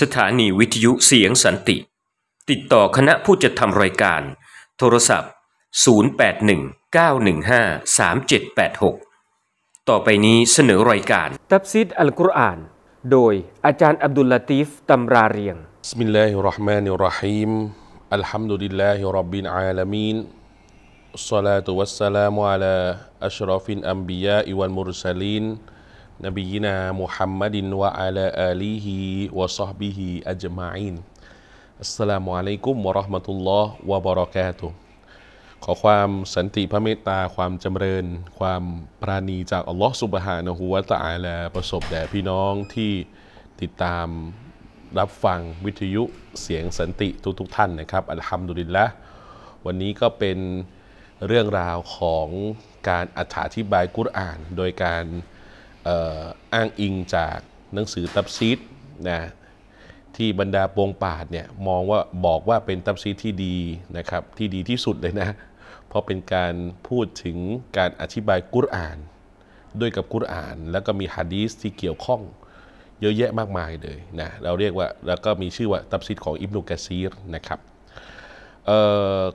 สถานีวิทยุเสียงสันติ ติดต่อคณะผู้จัดทำรายการ โทรศัพท์ 0819153786 ต่อไปนี้เสนอรายการ ตับซิดอัลกุรอาน โดยอาจารย์อับดุลลาตีฟตำราเรียงสมิลลาฮิรราะห์มานิรราะฮีมอัลฮัมดุลิลลาฮิรับบินอาลามีนลาตุวัสสลามุอะลาอัชรอฟินอัมบิยาอิวั ا มุร س ลีนนบีนามุฮัมมัดินวะอัลอาลีฮิวะซอฮบิฮิอัจมาอินอัสลามุอะลัยกุมวะราะห์มะตุลลอฮ์วะบะเราะกาตุ ขอความสันติพระเมตตา ความจำเริญ ความปราณีจาก อัลลอฮ์สุบฮานะฮูวะตะอาลาประสบ แด่ พี่น้อง ที่ติดตาม รับฟัง วิทยุ เสียงสันติทุกทุกท่านนะครับ อัลฮัมดุลิลละวันนี้ก็เป็นเรื่องราวของการอธิบายกุรอาน โดยการอ้างอิงจากหนังสือตับซีดนะที่บรรดาปวงปาดเนี่ยมองว่าบอกว่าเป็นตับซีดที่ดีนะครับที่ดีที่สุดเลยนะ เพราะเป็นการพูดถึงการอธิบายกุรอานด้วยกับกุรอาน แล้วก็มีฮะดีสที่เกี่ยวข้องเยอะแยะมากมายเลยนะเราเรียกว่า แล้วก็มีชื่อว่าตับซีดของอิบนุกะซีรนะครับ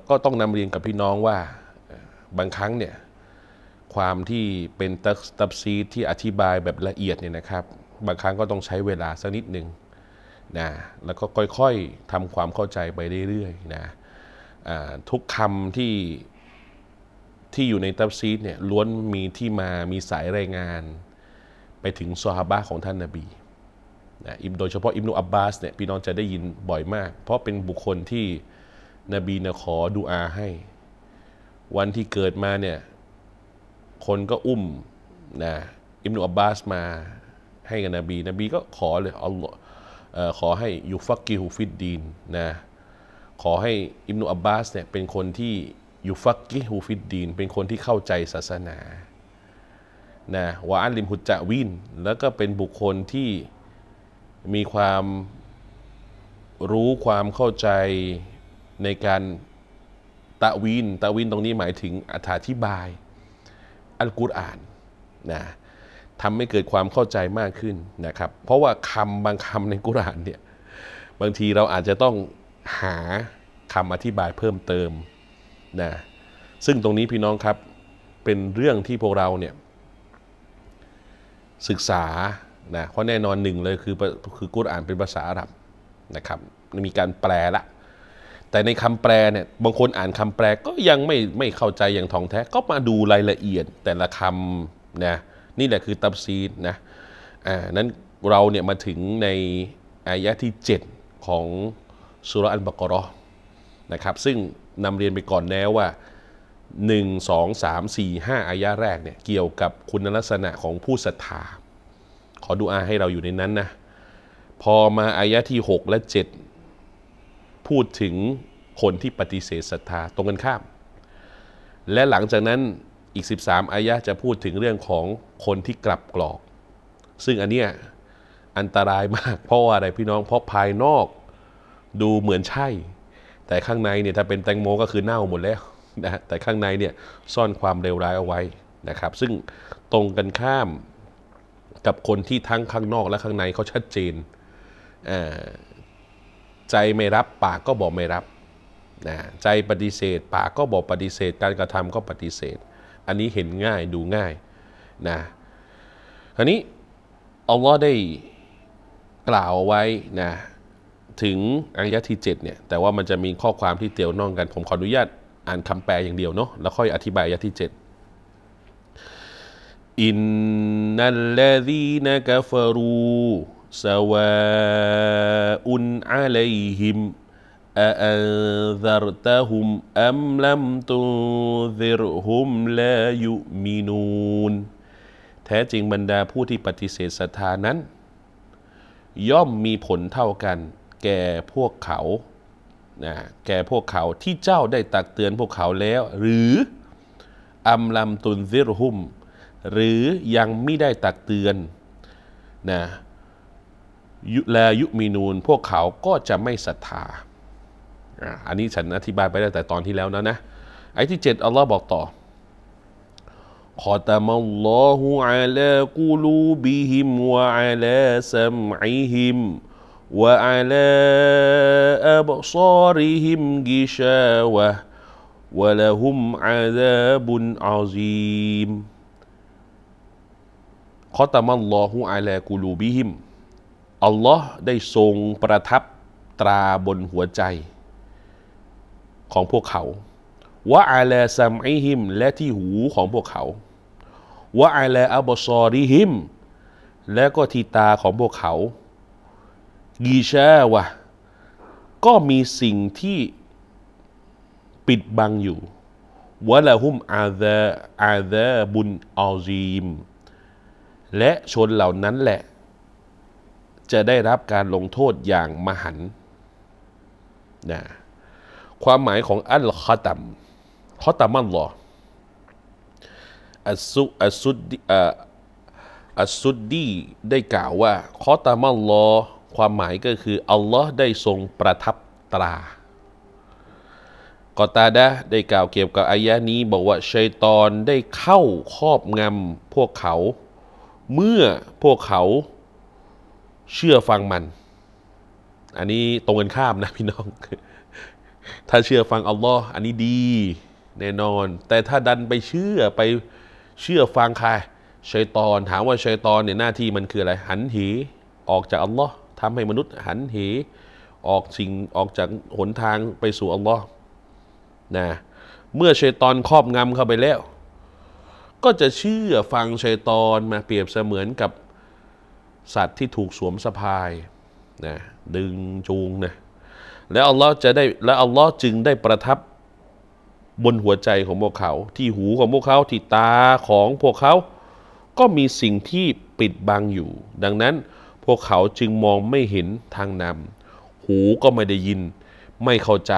ก็ต้องนำเรียนกับพี่น้องว่าบางครั้งเนี่ยความที่เป็นตักตับซีที่อธิบายแบบละเอียดเนี่ยนะครับบางครั้งก็ต้องใช้เวลาสักนิดหนึ่งนะแล้วก็ค่อยๆทำความเข้าใจไปเรื่อยๆนะทุกคำที่ ที่อยู่ในตับซีดเนี่ยล้วนมีที่มามีสายรายงานไปถึงซอฮาบะของท่านนาบีนะโดยเฉพาะอิบนุอับบาสเนี่ยพี่น้องจะได้ยินบ่อยมาก เพราะเป็นบุคคลที่นบีนะขอดูอาให้วันที่เกิดมาเนี่ยคนก็อุ้มนะอิมนุอับบาสมา ให้กับนบี นบีก็ขอเลยอัลลอฮ์ขอให้ยูฟักกิฮูฟิดดีนนะขอให้อิมนุอับบาสเนี่ยเป็นคนที่ยูฟักกิฮูฟิดดีนเป็นคนที่เข้าใจศาสนานะวาอันลิมหุจจาวิน แล้วก็เป็นบุคคลที่มีความรู้ความเข้าใจในการตะวินตะวินตรงนี้หมายถึงอธิบายอัลกุรอานนะทำให้เกิดความเข้าใจมากขึ้นนะครับเพราะว่าคำบางคำในกุรอานเนี่ย บางทีเราอาจจะต้องหาคำอธิบายเพิ่มเติมนะซึ่งตรงนี้พี่น้องครับเป็นเรื่องที่พวกเราเนี่ยศึกษานะเพราะแน่นอนหนึ่งเลยคือคือกุรอานเป็นภาษาอาหรับนะครับ มีการแปลละแต่ในคำแปลเนี่ย บางคนอ่านคำแปลก็ยังไม่ไม่เข้าใจอย่างท่องแท้ ก็มาดูรายละเอียดแต่ละคำนะนี่แหละคือตับซีดนะอ่านั้นเราเนี่ยมาถึงในอายะที่ 7 ของสุรอันบกรอนะครับ ซึ่งนำเรียนไปก่อนแล้วว่า 1 2 3 4 5 อายะแรกเนี่ย เกี่ยวกับคุณลักษณะของผู้ศรัทธาขอดูอาให้เราอยู่ในนั้นนะ พอมาอายะที่ 6 และ 7พูดถึงคนที่ปฏิเสธศรัทธา ตรงกันข้าม และหลังจากนั้นอีก 13อายะจะพูดถึงเรื่องของคนที่กลับกรอก ซึ่งอันเนี้ยอันตรายมากเพราะว่าอะไรพี่น้องเพราะภายนอกดูเหมือนใช่ แต่ข้างในเนี่ยถ้าเป็นแตงโมก็คือเน่าหมดแล้วนะแต่ข้างในเนี่ยซ่อนความเลวร้ายเอาไว้นะครับ ซึ่งตรงกันข้ามกับคนที่ทั้งข้างนอกและข้างในเขาชัดเจนใจไม่รับปากก็บอกไม่รับนะใจปฏิเสธปากก็บอกปฏิเสธการกระทำก็ปฏิเสธ อันนี้เห็นง่ายดูง่ายนะอันนี้ อัลลอฮ์ได้กล่าวไว้นะถึงอายะที่7เนี่ย แต่ว่ามันจะมีข้อความที่เตียวน่องกัน ผมขออนุญาตอ่านคำแปลอย่างเดียวเนาะแล้วค่อยอธิบายอายะที่7อินนัลลดีนกะฟรูสวออุนา س ั ا ء عليهم أأنذرتهم أ ุ لم ิร ذ ุมลายุม م นูนแท้จริงบรรดาผู้ที่ปฏิเสธศรัทธานั้น ย่อมมีผลเท่ากัน แก่พวกเขานะแก่พวกเขาที่เจ้าได้ตักเตือนพวกเขาแล้ว หรืออัมลัมตุนซิรหุมหรือยังไม่ได้ตักเตือนนะแลยุมีนูนพวกเขาก็จะไม่ศรัทธาอันนี้ฉันอธิบายไปได้แต่ตอนที่แล้วนะนะไอ้ที่เจ็ดอัลลอฮ์บอกต่อ ขอตมัลลอฮุอาลากูลูบิฮิมวะอาลาสัมอิฮิมวะอาลาอับซาริฮิมกิชาวะ วะละฮุมอาซาบุนอาซีมขอตมัลลอฮุอาลากูลูบิฮิมอัลลอฮ์ได้ทรงประทับตราบนหัวใจ ของพวกเขาวะอาลาซัมอิฮิมและที่หูของพวกเขาวะอาลาอับซอริฮิม และก็ที่ตาของพวกเขา กีชาวะ ก็มีสิ่งที่ปิดบังอยู่วะละหุมอาซาอาซาบุนอัลจีม และชนเหล่านั้นแหละจะได้รับการลงโทษอย่างมหันนะความหมายของอัลคอตัมคอตัมอัลลอฮ์อัสุอัสุดอัสุดดีได้กล่าวว่าคอตัมอัลลอฮ์ความหมายก็คืออัลลอฮ์ได้ทรงประทับตรากอตาดะได้กล่าวเกี่ยวกับอายะนี้ บอกว่า ชัยตอนได้เข้า ครอบงำพวกเขา เมื่อพวกเขาเชื่อฟังมัน อันนี้ตรงกันข้ามนะ พี่น้อง ถ้าเชื่อฟังอัลลอฮ์อันนี้ดี แน่นอน แต่ถ้าดันไปเชื่อไปเชื่อฟังใครชัยตอนถามว่าชัยตอนเนี่ยหน้าที่มันคืออะไร หันเหออกจากอัลลอฮ์ทำให้มนุษย์หันเหออกสิ่งออกจากหนทางไปสู่อัลลอฮ์นะเมื่อชัยตอนครอบงำเข้าไปแล้ว ก็จะเชื่อฟังชัยตอนมาเปรียบเสมือนกับสัตว์ที่ถูกสวมสะพายนะดึงจูงนะ แล้วอัลลอฮ์จะได้ แล้วอัลลอฮ์จึงได้ประทับบนหัวใจของพวกเขา ที่หูของพวกเขา ที่ตาของพวกเขา ก็มีสิ่งที่ปิดบังอยู่ ดังนั้นพวกเขาจึงมองไม่เห็นทางนำ หูก็ไม่ได้ยิน ไม่เข้าใจ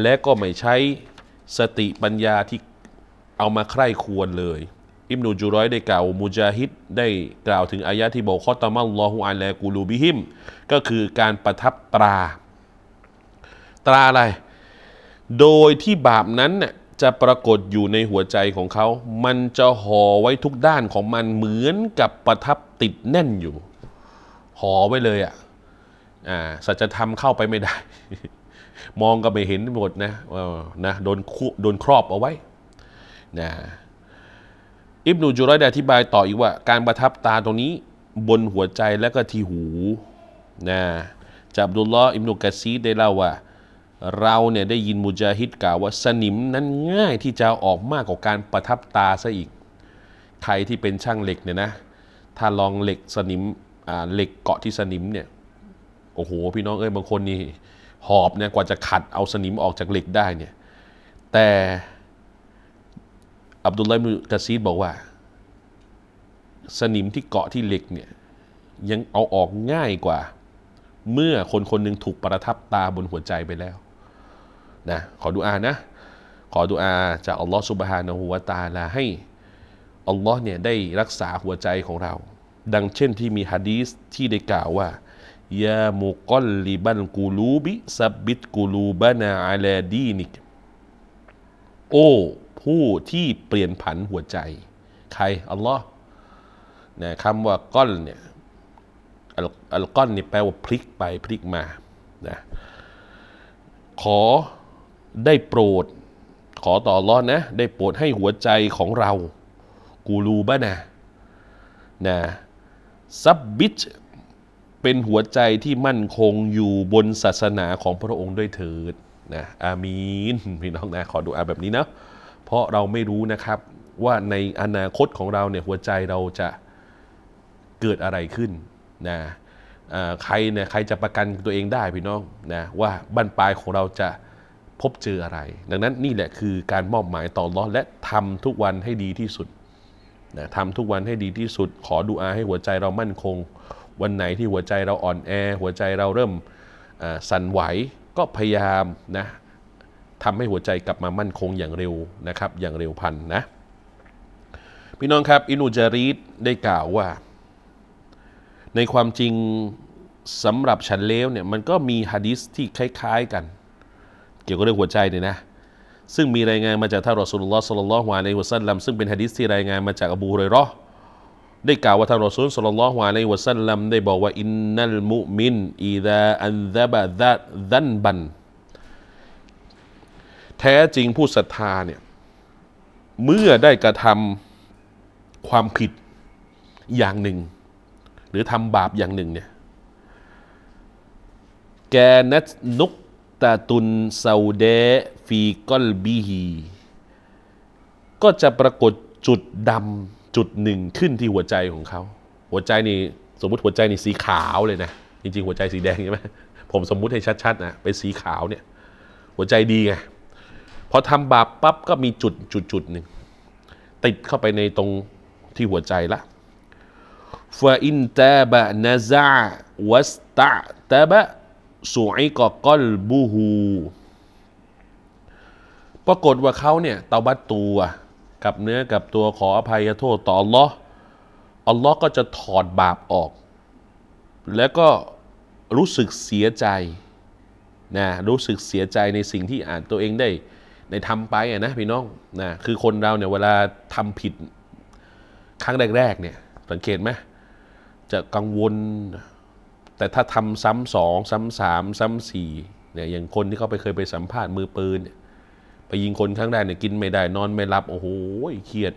และก็ไม่ใช้สติปัญญาที่เอามาใคร่ควรเลยอิบนูจูรอยได้กล่าวมุจาฮิดได้กล่าวถึงอายะที่บอกข้อตามัลลอฮุอัลลกูลูบิฮิม ก็คือการประทับตรา ตราอะไร โดยที่บาปนั้นน่ยจะปรากฏอยู่ในหัวใจของเขา มันจะห่อไว้ทุกด้านของมันเหมือนกับประทับติดแน่นอยู่ห่อไว้เลยอ่ะอ่า สัจธรรมเข้าไปไม่ได้ มองก็ไม่เห็นหมดนะนะโดนโดนครอบเอาไว้นะอิบนูจุรอยได้อธิบายต่ออีกว่าการประทับตาตรงนี้บนหัวใจและก็ที่หูนะจับดุลลออิบนุกะซี ได้เล่าว่า เราเนี่ยได้ยินมุจาฮิดกล่าวว่าสนิมนั้นง่ายที่จะออกมากกว่าการประทับตาซะอีก ใครที่เป็นช่างเหล็กเนี่ยนะ ถ้าลองเหล็กสนิมเหล็กเกาะที่สนิมเนี่ยโอ้โหพี่น้องเอ้ยบางคนนี่หอบเนี่ยกว่าจะขัดเอาสนิมออกจากเหล็กได้เนี่ย แต่อับดุลไลมุกะซีดบอกว่าสนิมที่เกาะที่เหล็กเนี่ยยังเอาออกง่ายกว่า เมื่อคนคนหนึ่งถูกประทับตาบนหัวใจไปแล้วนะขอดูอานะ ขอดูอาจากอัลลอฮฺสุบฮานะฮูวาตาลาให้อัลลอฮ์เนี่ยได้รักษาหัวใจของเรา ดังเช่นที่มีฮะดีสที่ได้กล่าวว่า ยามุกอลลิบันกูลูบิสับบิดกูลูบานาอาลาดีนิกโอ้ผู้ที่เปลี่ยนผันหัวใจ ใคร อัลลอฮ์นะคำว่าก้อนเนี่ย อัลก้อนนี่แปลว่าพลิกไปพลิกมานะขอได้โปรด ขอต่อรอดนะ ได้โปรดให้หัวใจของเรา กูรูบ้านะนะซับบิชเป็นหัวใจที่มั่นคงอยู่บนศาสนาของพระองค์ด้วยเถิด นะ อามีน พี่น้องนะ ขอดูอาแบบนี้นะเพราะเราไม่รู้นะครับว่าในอนาคตของเราเนี่ยหัวใจเราจะเกิดอะไรขึ้นนะใครเนี่ยใครจะประกันตัวเองได้พี่น้องนะว่าบรรปลายของเราจะพบเจออะไร ดังนั้นนี่แหละคือการมอบหมายต่อรอดและทำทุกวันให้ดีที่สุดนะทำทุกวันให้ดีที่สุด ขอดูอาให้หัวใจเรามั่นคง วันไหนที่หัวใจเราอ่อนแอ หัวใจเราเริ่มสั่นไหวก็พยายามนะทำให้หัวใจกลับมามั่นคงอย่างเร็วนะครับอย่างเร็วพันนะพี่น้องครับอินูจารีตได้กล่าวว่า ในความจริงสำหรับฉันเลวเนี่ยมันก็มีฮะดิษที่คล้ายๆกัน เกี่ยวกับเรื่องหัวใจเนี่ยนะ ซึ่งมีรายงานมาจากท่านรอสูลุลลอฮ์สุลลัลลอฮุอะลัยฮิวสัลลัมซึ่งเป็นฮะดิษที่รายงานมาจากอบูฮุเรรอได้กล่าวว่าท่านรอสูลสุลลัลลอฮุอะลัยฮิวสัลลัมได้บอกว่าอินนัลมุมินอีดาอันดะบะดะดันบันแท้จริงผู้ศรัทธาเนี่ย เมื่อได้กระทำความผิดอย่างหนึ่ง หรือทำบาปอย่างหนึ่งเนี่ยแกนัทนุกตาตุนซาเดฟีกอลบีฮีก็จะปรากฏจุดดำจุดหนึ่งขึ้นที่หัวใจของเขาหัวใจนี่สมมติหัวใจนี่สีขาวเลยนะ จริงๆ หัวใจสีแดงใช่ไหมผมสมมุติให้ชัดๆนะเป็นสีขาวเนี่ย หัวใจดีไงอทำบาปปั๊บก็มีจุดจุดจุดหนึ่งติดเข้าไปในตรงที่หัวใจละฟาอินตาบะนาซาวัสตะตาบะสุอิกกลบูฮูปรากฏว่าเขาเนี่ยเตาบัตตัวกับเนื้อกับตัวขออภัยโทษ ต่ออัลลอฮ์อัลลอฮ์ก็จะถอดบาปออก แล้วก็รู้สึกเสียใจนะรู้สึกเสียใจในสิ่งที่อ่านตัวเองได้ในทำไปอ่ะนะ พี่น้องนะคือคนเราเนี่ยเวลาทำผิดครั้งแรกๆ เนี่ยสังเกตไหมจะกังวลแต่ถ้าทำซ้ำสองซ้ำสามซ้ำสี่เนี่ยอย่างคนที่เขาไปเคยไปสัมภาษณ์มือปืนไปยิงคนครั้งแรกเนี่ยกินไม่ได้นอนไม่หลับโอ้โหเครียด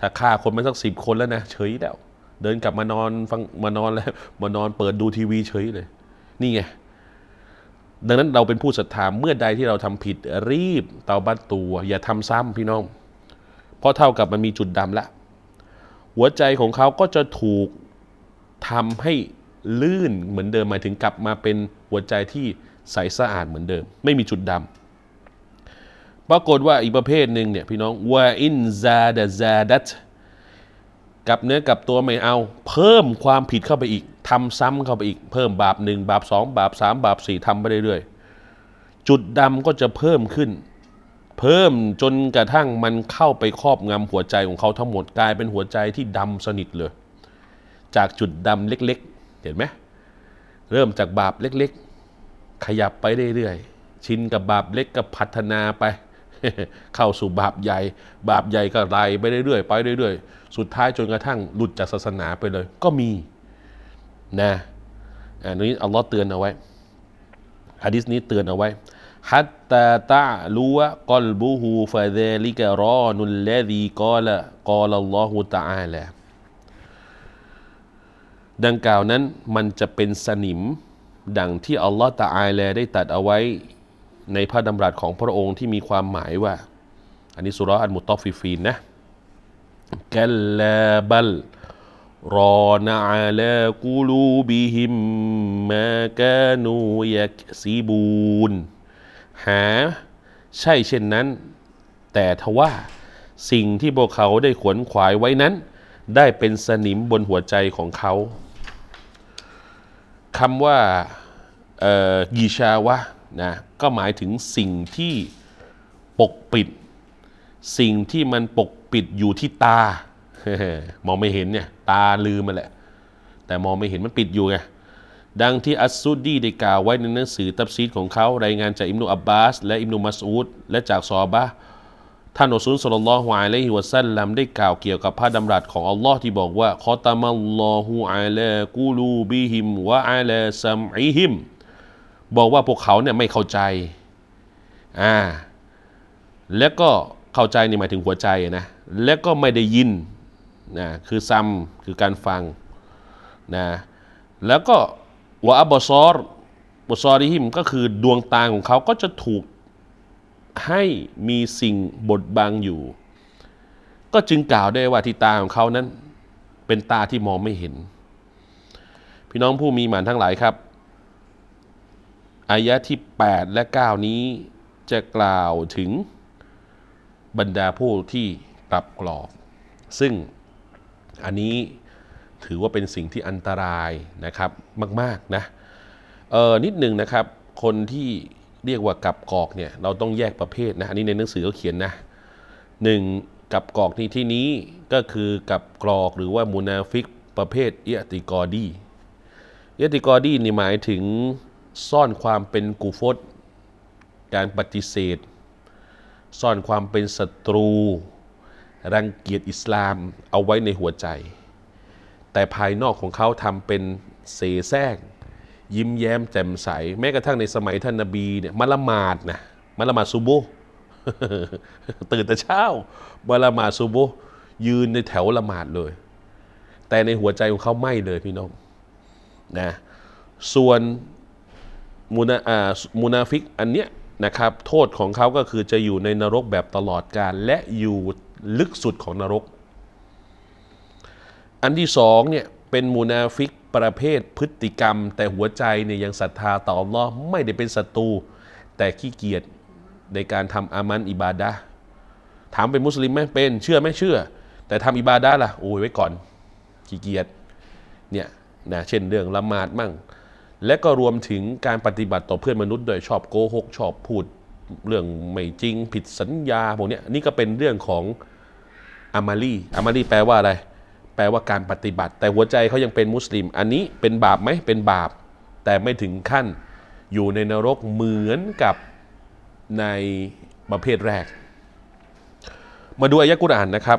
ถ้าฆ่าคนมาสักสิบคนแล้วนะเฉยแล้วเดินกลับมานอนฟังมานอนแล้วมานอนเปิดดูทีวีเฉยเลย นี่ไงดังนั้นเราเป็นผู้ศรัทธาเมื่อใดที่เราทำผิดรีบเตาบัตตัว อย่าทำซ้ำพี่น้อง เพราะเท่ากับมันมีจุดดำละ หัวใจของเขาก็จะถูกทำให้ลื่นเหมือนเดิมหมายถึงกลับมาเป็นหัวใจที่ใสสะอาดเหมือนเดิม ไม่มีจุดดำปรากฏว่าอีกประเภทหนึ่งเนี่ยพี่น้องว่าอินซาดะซาดัตกับเนื้อกับตัวไม่เอา เพิ่มความผิดเข้าไปอีก ทำซ้ำเข้าไปอีกเพิ่มบาปหนึ่งบาปสองบาปสามบาปสี่ทำไปเรื่อยๆจุดดำก็จะเพิ่มขึ้น เพิ่มจนกระทั่งมันเข้าไปครอบงำหัวใจของเขาทั้งหมดกลายเป็นหัวใจที่ดำสนิทเลย จากจุดดำเล็กๆ เห็นไหมเริ่มจากบาปเล็ก ๆ ขยับไปเรื่อยๆชินกับบาปเล็กก็พัฒนาไปเข้าสู่บาปใหญ่ บาปใหญ่ก็ไล่ไปเรื่อยๆไปเรื่อยๆ สุดท้ายจนกระทั่งหลุดจากศาสนาไปเลยก็มีนะอันนี้อัลลอฮ์เตือนเอาไว้ฮะดิษนี้ เตือนเอาไว้ฮัตตาตะลูวกอลบูฮูฟาเดลิกะรอนุลเลดีกอละกอลัลลอฮุตะอาลาดังกล่าวนั้นมันจะเป็นสนิม ดังที่อัลลอฮ์ตะอาลาได้ตัดเอาไว้ในพระดำรัสของพระองค์ที่มีความหมายว่าอันนี้สุรอันมุตตอฟิฟีนนะ กัลลาบัลรอนอาลากูลูบิหิมมากานูยักซีบูนหาใช่เช่นนั้น แต่ทว่าสิ่งที่พวกเขาได้ขวนขวายไว้นั้น ได้เป็นสนิมบนหัวใจของเขาคำว่ากีชาวะนะก็หมายถึงสิ่งที่ปกปิด สิ่งที่มันปกปิดอยู่ที่ตา มองไม่เห็นเนี่ยตาลืมมาแหละ แต่มองไม่เห็นมันปิดอยู่ไงดังที่อัสซุดีได้กล่าวไว้ในหนังสือตับซีดของเขารายงานจากอิมนุอับบาส และอิมนุมัสอูดและจากซอบะท่านอัสุนสุลลลฮายและฮิวซันลำมได้กล่าวเกี่ยวกับพระดำรัสของอัลลอฮ์ที่บอกว่า คอตามัลลอฮูอัลากูลูบิฮิมวะอัลาซัมอิฮิมบอกว่าพวกเขาเนี่ยไม่เข้าใจ อ่า แล้วก็เข้าใจนี่หมายถึงหัวใจนะ แล้วก็ไม่ได้ยินนะคือซ้ำคือการฟังนะแล้วก็วะอับบอซอรบอซอริฮิมก็คือดวงตาของเขาก็จะถูกให้มีสิ่งบดบังอยู่ ก็จึงกล่าวได้ว่าที่ตาของเขานั้นเป็นตาที่มองไม่เห็น พี่น้องผู้มีหมานทั้งหลายครับอายะที่ 8 และ 9 นี้จะกล่าวถึงบรรดาผู้ที่กลับกรอก ซึ่งอันนี้ถือว่าเป็นสิ่งที่อันตราย นะครับ มากๆ นะ เออนิดหนึ่งนะครับ คนที่เรียกว่ากับกรอกเนี่ย เราต้องแยกประเภทนะ อันนี้ในหนังสือเขาเขียนนะหนึ่งกับกรอกที่ที่นี้ก็คือกับกรอกหรือว่ามูนาฟิกประเภทเอติกอดีเอติกอดีนี่หมายถึงซ่อนความเป็นกูฟตการปฏิเสธ ซ่อนความเป็นศัตรู รังเกียจอิสลามเอาไว้ในหัวใจ แต่ภายนอกของเขาทำเป็นเสแสร้งยิ้มแย้มแจ่มใส แม้กระทั่งในสมัยท่านนบีเนี่ยมาละหมาดนะมาละหมาดซุบุตื่นแต่เช้ามาละหมาดซุบุ ยืนในแถวละหมาดเลย แต่ในหัวใจของเขาไม่เลยพี่น้องนะ ส่วนมุนาอมุนาฟิกอันเนี้ยนะครับโทษของเขาก็คือจะอยู่ในนรกแบบตลอดกาลและอยู่ลึกสุดของนรก อันที่สองเนี่ย เป็นมุนาฟิกประเภทพฤติกรรม แต่หัวใจเนี่ยยังศรัทธาต่ออัลลอฮ์ไม่ได้เป็นศัตรูแต่ขี้เกียจในการทำอามันอิบาดะถามเป็นมุสลิมไหมเป็น เชื่อไหมเชื่อ แต่ทำอิบาดะล่ะโอ้ยไว้ก่อนขี้เกียจเนี่ยนะเช่นเรื่องละหมาดมั่งและก็รวมถึงการปฏิบัติต่อเพื่อนมนุษย์ โดยชอบโกหกชอบพูด เรื่องไม่จริง ผิดสัญญาพวกนี้นี่ก็เป็นเรื่องของอามารีอามารีแปลว่าอะไร แปลว่าการปฏิบัติ แต่หัวใจเขายังเป็นมุสลิม อันนี้เป็นบาปไหมเป็นบาป แต่ไม่ถึงขั้น อยู่ในนรกเหมือนกับในประเภทแรก มาดูอายะกุรอานนะครับ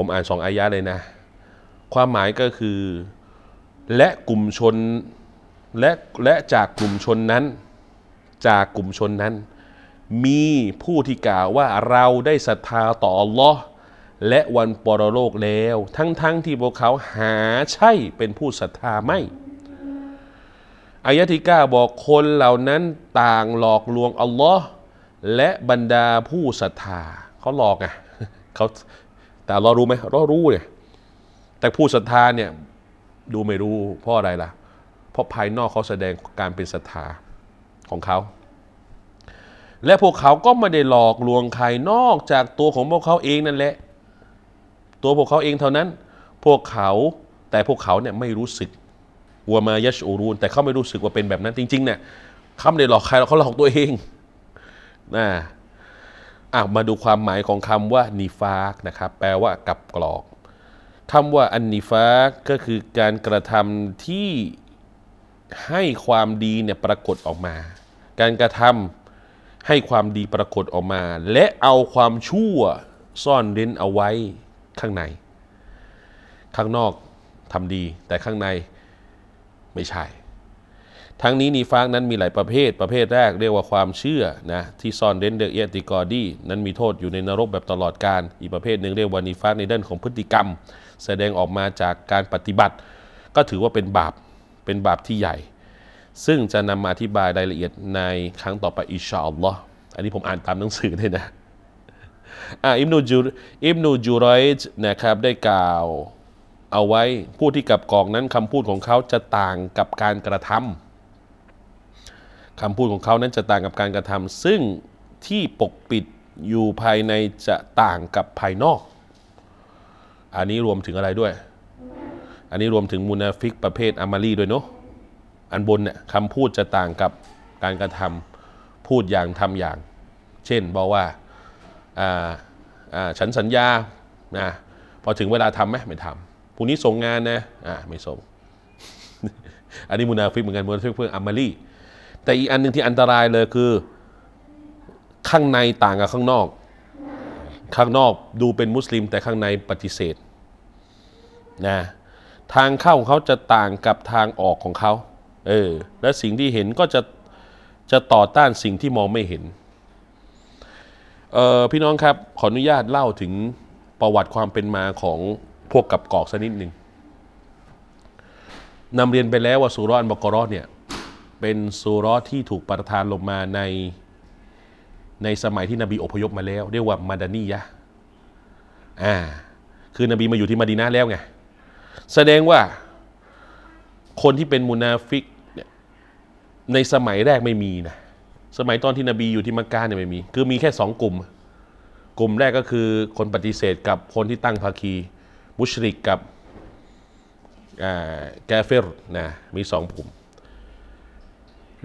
ผมอ่านสองอายะเลยนะ ความหมายก็คือและกลุ่มชน และและจากกลุ่มชนนั้น จากกลุ่มชนนั้น มีผู้ที่กล่าวว่าเราได้ศรัทธาต่ออัลลอฮ์และวันปรโลกแล้ว ทั้งๆทที่พวกเขาหาใช่เป็นผู้ศรัทธาไม่ อายะที่9บอกคนเหล่านั้นต่างหลอกลวงอัลลอฮ์และบรรดาผู้ศรัทธาเขาหลอกไงเขาแต่เรารู้ไหมเรารู้เนี่ยแต่ผู้ศรัทธาเนี่ยดูไม่รู้เพราะอะไรล่ะเพราะภายนอกเขาแสดงการเป็นศรัทธาของเขา และพวกเขาก็ไม่ได้หลอกลวงใครนอกจากตัวของพวกเขาเองนั่นแหละ ตัวพวกเขาเองเท่านั้น พวกเขาแต่พวกเขาเนี่ยไม่รู้สึกวัวมายชอูรูนแต่เขาไม่รู้สึกว่าเป็นแบบนั้น จริงๆเนี่ยเขาไม่ได้หลอกใครเขาหลอกตัวเองนะอ่ะมาดูความหมายของคำว่านิฟากนะครับแปลว่ากับกรอกคำว่าอันนิฟากก็คือการกระทำที่ให้ความดีเนี่ยปรากฏออกมา การกระทำให้ความดีปรากฏออกมา และเอาความชั่วซ่อนเร้นเอาไว้ข้างใน ข้างนอกทำดี แต่ข้างในไม่ใช่ทั้งนี้นีฟากนั้นมีหลายประเภท ประเภทแรกเรียกว่าความเชื่อนะที่ซ่อนเร้นเดเอียติกอดีนั้นมีโทษอยู่ในนรกแบบตลอดกาลอีกประเภทหนึ่งเรียกว่านีฟากในด้านของพฤติกรรม แสดงออกมาจากการปฏิบัติ ก็ถือว่าเป็นบาปเป็นบาปที่ใหญ่ ซึ่งจะนำมาอธิบายรายละเอียดในครั้งต่อไป อิชาอัลลอฮ์อันนี้ผมอ่านตามหนังสือเลยนะอิมนูจูอิมนูจูไรจ์นะครับได้กล่าวเอาไว้ผู้ที่กับกองนั้นคำพูดของเขาจะต่างกับการกระทำคำพูดของเขานั้นจะต่างกับการกระทำซึ่งที่ปกปิดอยู่ภายในจะต่างกับภายนอก อันนี้รวมถึงอะไรด้วย อันนี้รวมถึงมูนาฟิก ประเภทอามารีด้วยเนาะ อันบนเนี่ยคำพูดจะต่างกับการกระทำพูดอย่างทำอย่าง เช่นบอกว่าออ่่าาฉันสัญญา นะพอถึงเวลาทำไหมไม่ทำพรุ่งนี้ส่งงานนะ อ่าไม่ส่ง อันนี้มูนาฟิกเหมือนกันมูนาฟิกเพื่ออามารีแต่อีกอันหนึ่งที่อันตรายเลยคือข้างในต่างกับข้างนอก ข้างนอกดูเป็นมุสลิมแต่ข้างในปฏิเสธนะทางเข้าของเขาจะต่างกับทางออกของเขาเออและสิ่งที่เห็นก็จะจะต่อต้านสิ่งที่มองไม่เห็นเออพี่น้องครับขออนุญาตเล่าถึงประวัติความเป็นมาของพวกกับกอกสักนิดหนึ่งนำเรียนไปแล้วว่าสุรอนบกรอเนี่ยเป็นซูร์ที่ถูกประทานลงมาใน ในสมัยที่นบีอพยพมาแล้ว เรียกว่ามาดานียะอ่าคือนบีมาอยู่ที่มาดีนาแล้วไง แสดงว่าคนที่เป็นมุนาฟิกในสมัยแรกไม่มีนะ สมัยตอนที่นบีอยู่ที่มักกะเนี่ยไม่มี คือมีแค่สองกลุ่ม กลุ่มแรกก็คือคนปฏิเสธกับคนที่ตั้งภาคีมุชริกกับกาเฟรนะมีสองกลุ่ม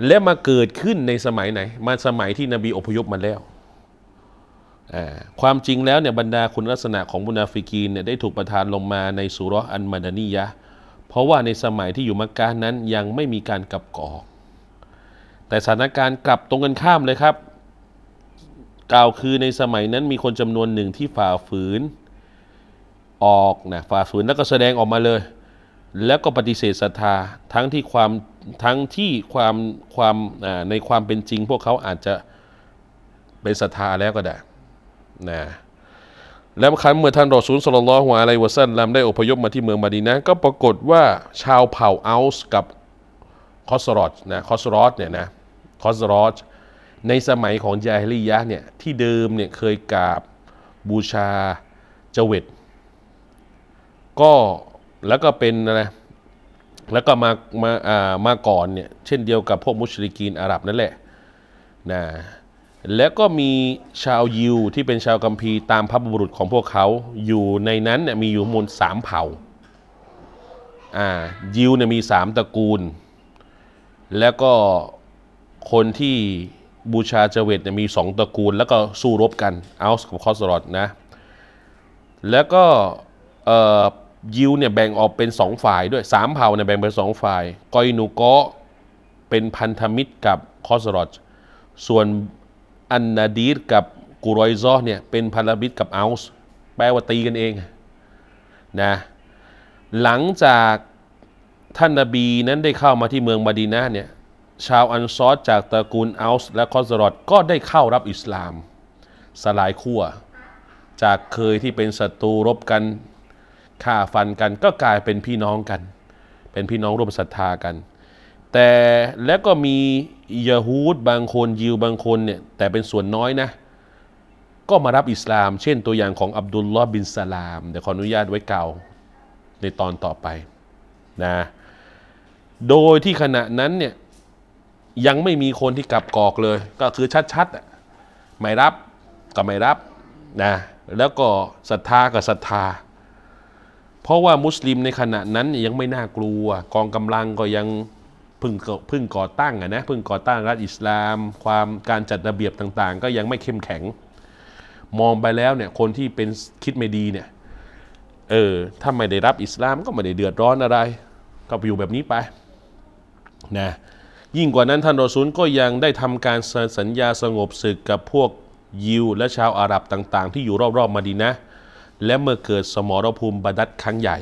และมาเกิดขึ้นในสมัยไหน มาสมัยที่นบีอพยพมาแล้ว ความจริงแล้วเนี่ยบรรดาคุณลักษณะของมุนาฟิกีนเนี่ยได้ถูกประทานลงมาในสุรอันมาดานียะเพราะว่าในสมัยที่อยู่มักกะนั้นยังไม่มีการกลับกอกแต่สถานการณ์กลับตรงกันข้ามเลยครับ กล่าวคือในสมัยนั้นมีคนจำนวนหนึ่งที่ฝ่าฝืนออกนะฝ่าฝืนแล้วก็แสดงออกมาเลย แล้วก็ปฏิเสธศรัทธาทั้งที่ความทั้งที่ความความในความเป็นจริงพวกเขาอาจจะ เป็นศรัทธาแล้วก็ได้ นะ แล้วครั้งเมื่อท่านรอซูลสลลลอหัวอะไรวะสั้นลำได้อพยพมาที่เมืองมาดีนะ ก็ปรากฏว่าชาวเผ่าอัลส์กับคอสรอดนะ คอสรอดเนี่ยนะ คอสรอดในสมัยของยาฮิลียะเนี่ย ที่เดิมเนี่ยเคยกราบบูชาเจวิตก็ แล้วก็เป็นอะไรแล้วก็มามาอ่ามาก่อนเนี่ยเช่นเดียวกับพวกมุชริกีนอาหรับนั่นแหละนะแล้วก็มีชาวยิวที่เป็นชาวกัมพีตามพระบุรุษของพวกเขาอยู่ในนั้นเนี่ยมีอยู่มูลสามเผ่าอ่ายิวเนี่ยมีสามตระกูล แล้วก็คนที่บูชาเจเวตเนี่ยมีสองตระกูล แล้วก็สู้รบกันอัลส์กับคอสรอดนะแล้วก็ยิวเนี่ยแบ่งออกเป็นสองฝ่ายด้วยสามเผ่าเนี่ยแบ่งเป็นสองฝ่ายกอยนูโกเป็นพันธมิตรกับคอสรอชส่วนอันนาดีรกับกุรอยซอเนี่ยเป็นพันธมิตรกับอัลส์แปลว่าตีกันเองนะหลังจาก ท่านนาบี นั้นได้เข้ามาที่เมืองมาดีนาเนี่ยชาวอันซอดจากตระกูลอัลส์และคอสรอจก็ได้เข้ารับอิสลามสลายขั้วจากเคยที่เป็นศัตรูรบกันฆ่าฟันกันก็กลายเป็นพี่น้องกัน เป็นพี่น้องร่วมศรัทธากันแต่แล้วก็มียะฮูดบางคนยิวบางคนเนี่ย แต่เป็นส่วนน้อยนะ ก็มารับอิสลาม เช่นตัวอย่างของอับดุลลอฮ์บินสลามเดี๋ยวขออนุญาตไว้เก่าในตอนต่อไปนะโดยที่ขณะนั้นเนี่ยยังไม่มีคนที่กลับกอกเลย ก็คือชัดๆไม่รับก็ไม่รับนะแล้วก็ศรัทธากับศรัทธาเพราะว่ามุสลิมในขณะนั้นยังไม่น่ากลัวกองกำลังก็ยังพึ่งพึ่งก่อตั้งนะพึ่งก่อตั้งรัฐอิสลามความการจัดระเบียบต่างๆ ก็ยังไม่เข้มแข็ง มองไปแล้วเนี่ยคนที่เป็นคิดไม่ดีเนี่ยเออถ้าไม่ได้รับอิสลามก็ไม่ได้เดือดร้อนอะไร ก็อยู่แบบนี้ไปนะยิ่งกว่านั้นท่านรอซูลก็ยังได้ทำการสัญญาสงบศึกกับพวกยิวและชาวอาหรับต่างๆ ที่อยู่รอบๆมาดีนะและเมื่อเกิดสมรภูมิบาดัดครั้งใหญ่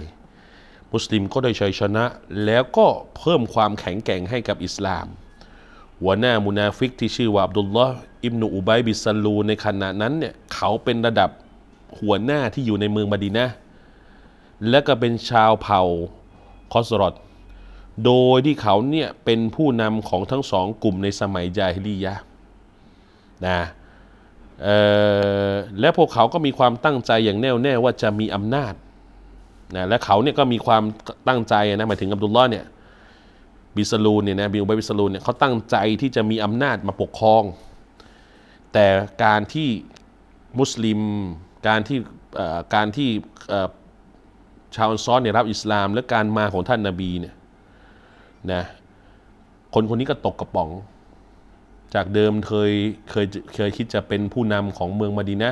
มุสลิมก็ได้ชัยชนะ แล้วก็เพิ่มความแข็งแกร่งให้กับอิสลาม หัวหน้ามุนาฟิก ที่ชื่อว่าอับดุลลอฮ์อิบนูอุบัย บิสลู ในขณะนั้นเนี่ยเขาเป็นระดับหัวหน้าที่อยู่ในเมืองมาดีนะ และก็เป็นชาวเผ่า คอสรอดโดยที่เขาเนี่ย เป็นผู้นำของทั้งสองกลุ่มในสมัยยาฮิลียะนะและพวกเขาก็มีความตั้งใจอย่างแน่วแน่ว่าจะมีอำนาจนะและเขาเนี่ยก็มีความตั้งใจนะหมายถึงอับดุลลอฮ์เนี่ยบิสลูเนี่ยนะบิอุบัยบิสลูเนี่ยเขาตั้งใจที่จะมีอำนาจมาปกครอง แต่การที่มุสลิมการที่การที่ชาวอันซอนเนี่ยรับอิสลามและการมาของท่านนาบีเนี่ยนะคนคนนี้ก็ตกกระป๋องจากเดิมเคยเคยเคยคิดจะเป็นผู้นำของเมืองมาดีนะ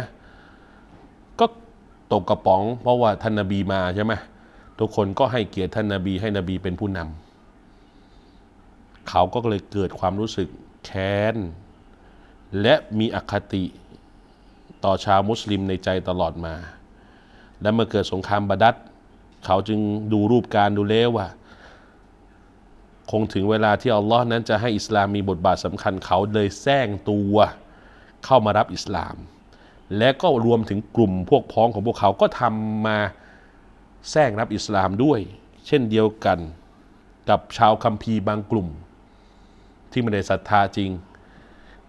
ก็ตกกระป๋องเพราะว่าท่านนาบีมาใช่ไหม ทุกคนก็ให้เกียรติท่านนาบี ให้นบีเป็นผู้นำ เขาก็เลยเกิดความรู้สึกแค้น และมีอคติต่อชาวมุสลิมในใจตลอดมา และเมื่อเกิดสงครามบาดัดเขาจึงดูรูปการดูเลวว่าคงถึงเวลาที่อัลลอฮ์นั้นจะให้อิสลามมีบทบาทสำคัญเขา เลยแซงตัวเข้ามารับอิสลาม และก็รวมถึงกลุ่ม พวกพ้อง ของพวกเขาก็ทำมาแซงรับอิสลามด้วย เช่นเดียวกันกับชาวคัมภีร์บางกลุ่ม ที่ไม่ได้ศรัทธาจริง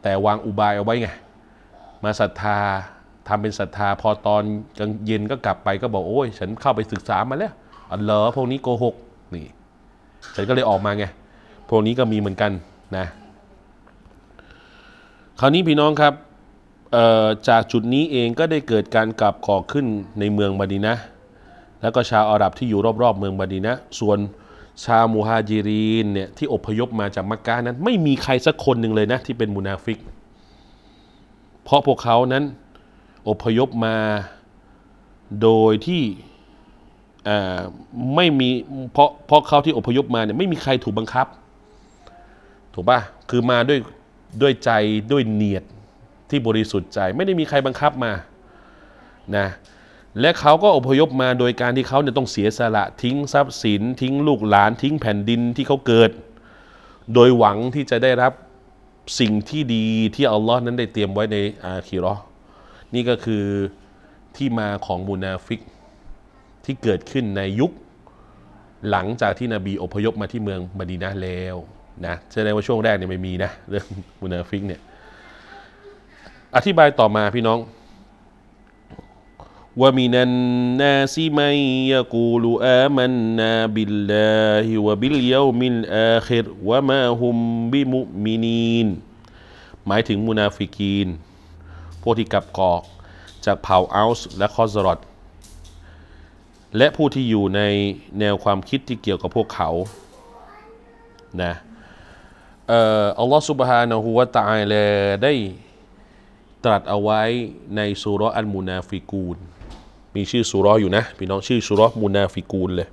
แต่วางอุบายเอาไว้ไง มาศรัทธาทำเป็นศรัทธา พอตอนกลางเย็นก็กลับไปก็บอกโอ้ยฉันเข้าไปศึกษามาแล้วอ๋อเหรอพวกนี้โกหกฉันก็เลยออกมาไง พวกนี้ก็มีเหมือนกันนะ คราวนี้พี่น้องครับจากจุดนี้เองก็ได้เกิดการกลับก่อขึ้นในเมืองบาดีนะ แล้วก็ชาวอาหรับที่อยู่รอบๆเมืองบาดีนะ ส่วนชาวมูฮาจิรีนเนี่ยที่อพยพมาจากมักกะนั้น ไม่มีใครสักคนหนึ่งเลยนะที่เป็นมุนาฟิก เพราะพวกเขานั้น อพยพมาโดยที่ไม่มี เพราะเพราะเขาที่อพยพมาเนี่ยไม่มีใครถูกบังคับ ถูกปะคือมาด้วยด้วยใจด้วยเนียดที่บริสุทธิ์ใจ ไม่ได้มีใครบังคับมานะและเขาก็อพยพมาโดยการที่เขาเนี่ยต้องเสียสละทิ้งทรัพย์สิน ทิ้งลูกหลานทิ้งแผ่นดินที่เขาเกิด โดยหวังที่จะได้รับสิ่งที่ดีที่อัลลอฮ์นั้นได้เตรียมไว้ในอาคีรอนี่ก็คือที่มาของมุนาฟิกที่เกิดขึ้นในยุคหลังจากที่นบีอพยพมาที่เมืองมดีนะแล้ว นะแสดงว่าช่วงแรกเนี่ยไม่มีนะ เรื่องมุนาฟิกเนี่ย อธิบายต่อมาพี่น้องว่ามีนันนาซไมยะกูลูอามันนาบิลลาฮิวะบิลเยามินอาคิรวะมาฮุมบิมุมินีน หมายถึงมุนาฟิกีน พวกที่กับกอก จากเผ่าอัลส์และคอสรอตและผู้ที่อยู่ในแนวความคิดที่เกี่ยวกับพวกเขา นะอัลลอฮฺสุบฮานะฮูวะตาลาได้ตรัสเอาไว้ในสุรอันมูนาฟิกูนมีชื่อสุรออยู่นะพี่น้องชื่อสุรมูนาฟิกูนเลย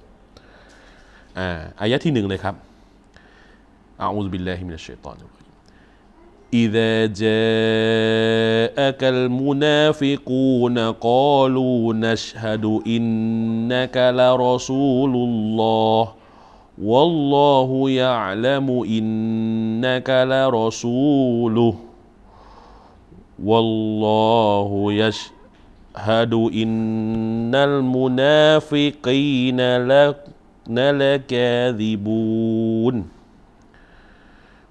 อ่าอายะที่หนึ่งเลยครับอาอุซบิลลาฮิมินัชชัยอน إذا جاءك المنافقون قالوا نشهد إنك لرسول الله والله يعلم إنك لرسوله والله يشهد إن المنافقين لكاذبون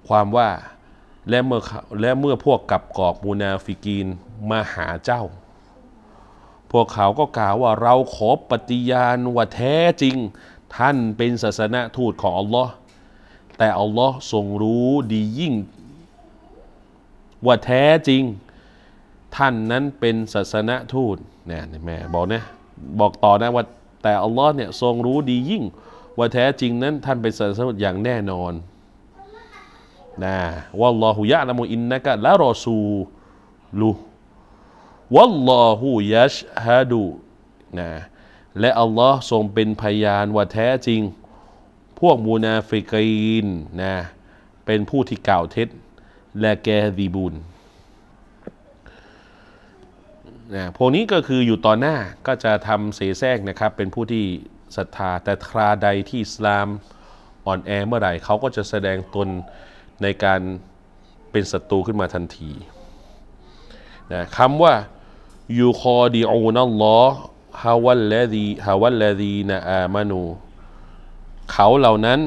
ความว่าและเมื่อและเมื่อพวกกับกอกมูนาฟิกีนมาหาเจ้า พวกเขาก็กล่าวว่าเราขอปฏิญาณว่าแท้จริง ท่านเป็นศาสนาทูตของอัลลอฮ์แต่อัลลอฮ์ทรงรู้ดียิ่ง ว่าแท้จริง ท่านนั้นเป็นศาสนาทูตนียแม่บอกนะบอกต่อนะ ว่าแต่อัลลอฮ์เนี่ยทรงรู้ดียิ่ง ว่าแท้จริงนั้นท่านเป็นศาสนาทูตอย่างแน่นอนนะวัลลอฮุยะละมุอินนะกะละรอซูลูวัลลอฮุยัชฮะดู นะ และอัลลอฮ์ทรงเป็นพยานว่าแท้จริง พวกมูนาฟิกีน นะ เป็นผู้ที่กล่าวเท็จ และแกดีบุญนะ พวกนี้ก็คืออยู่ต่อหน้าก็จะทำเสแสร้งนะครับ เป็นผู้ที่ศรัทธา แต่คราใดที่อิสลามอ่อนแอเมื่อไหร่เขาก็จะแสดงตนในการเป็นศัตรูขึ้นมาทันทีนะคำว่ายูคอดีอูนัลลอฮาวัลลดีฮาวัลลดีนะอามานูเขาเหล่านั้น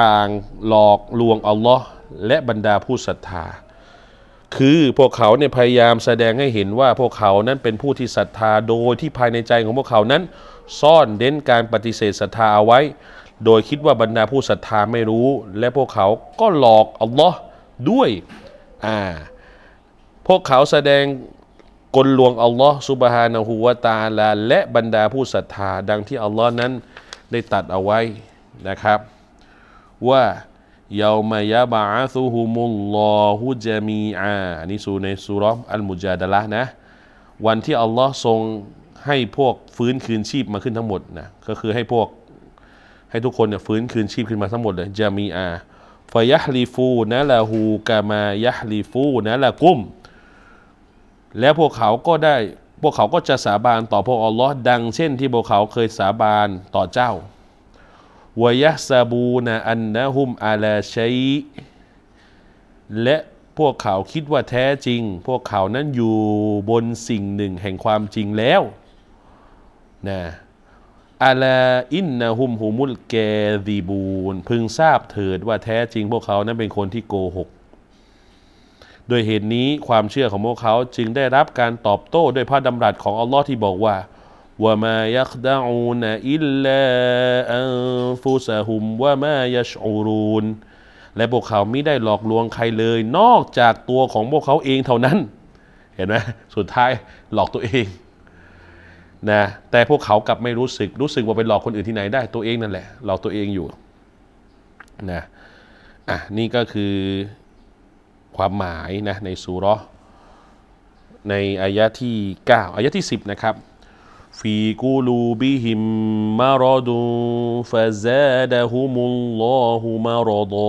ต่างหลอกลวงอัลลอฮ์และบรรดาผู้ศรัทธา คือพวกเขาเนี่ยพยายามแสดงให้เห็นว่าพวกเขานั้นเป็นผู้ที่ศรัทธาโดยที่ภายในใจของพวกเขานั้น ซ่อนเด้นการปฏิเสธศรัทธาเอาไว้โดยคิดว่าบรรดาผู้ศรัทธาไม่รู้ และพวกเขาก็หลอกอัลลอฮ์ด้วย อ่า พวกเขาแสดงกลลวงอัลลอฮ์ซุบฮานะฮูวาตาลาและบรรดาผู้ศรัทธา ดังที่อัลลอฮ์นั้นได้ตัดเอาไว้นะครับ ว่าเยามายาบาซูฮุมุลลอฮเจมีอาอันนี้สูในสุรอมอัลมุจาดละนะวันที่อัลลอฮ์ทรงให้พวกฟื้นคืนชีพมาขึ้นทั้งหมดนะ ก็คือให้พวกให้ทุกคนเนี่ยฟื้นคืนชีพขึ้นมาทั้งหมดเลยจะมีอาฟยะลีฟูนะละฮูกามายะลีฟูนะละกุม และพวกเขาก็ได้ พวกเขาก็จะสาบานต่อพระอัลลอฮ์ดังเช่นที่พวกเขาเคยสาบานต่อเจ้า วยะซาบูนะอันนะฮุมอาลาชัย และพวกเขาคิดว่าแท้จริง พวกเขานั้นอยู่บนสิ่งหนึ่งแห่งความจริงแล้วนะอลาอินนะฮุมฮูมุลแกดีบูน พึงทราบเถิดว่าแท้จริงพวกเขา นั้นเป็นคนที่โกหกโดยเหตุนี้ความเชื่อของพวกเขาจึงได้รับการตอบโต้ด้วยพระดำรัสของ อัลลอฮ์ที่บอกว่าว่ามายักดาอูนอิลลาอันฟุสะฮุมว่ามายัชอูรูนและพวกเขาไม่ได้หลอกลวงใครเลย นอกจากตัวของพวกเขาเองเท่านั้น เห็นไหมสุดท้ายหลอกตัวเองนะ แต่พวกเขากลับไม่รู้สึกรู้สึกว่าไปหลอกคนอื่นที่ไหนได้ ตัวเองนั่นแหละเราตัวเองอยู่ นะ อ่ะ นี่ก็คือความหมายนะ ในสุรในอายะที่ 9อายะที่ 10 นะครับ ฟีกูลูบิหิมมารอดูฟาซาดะฮุมุลลอฮุมารอดอ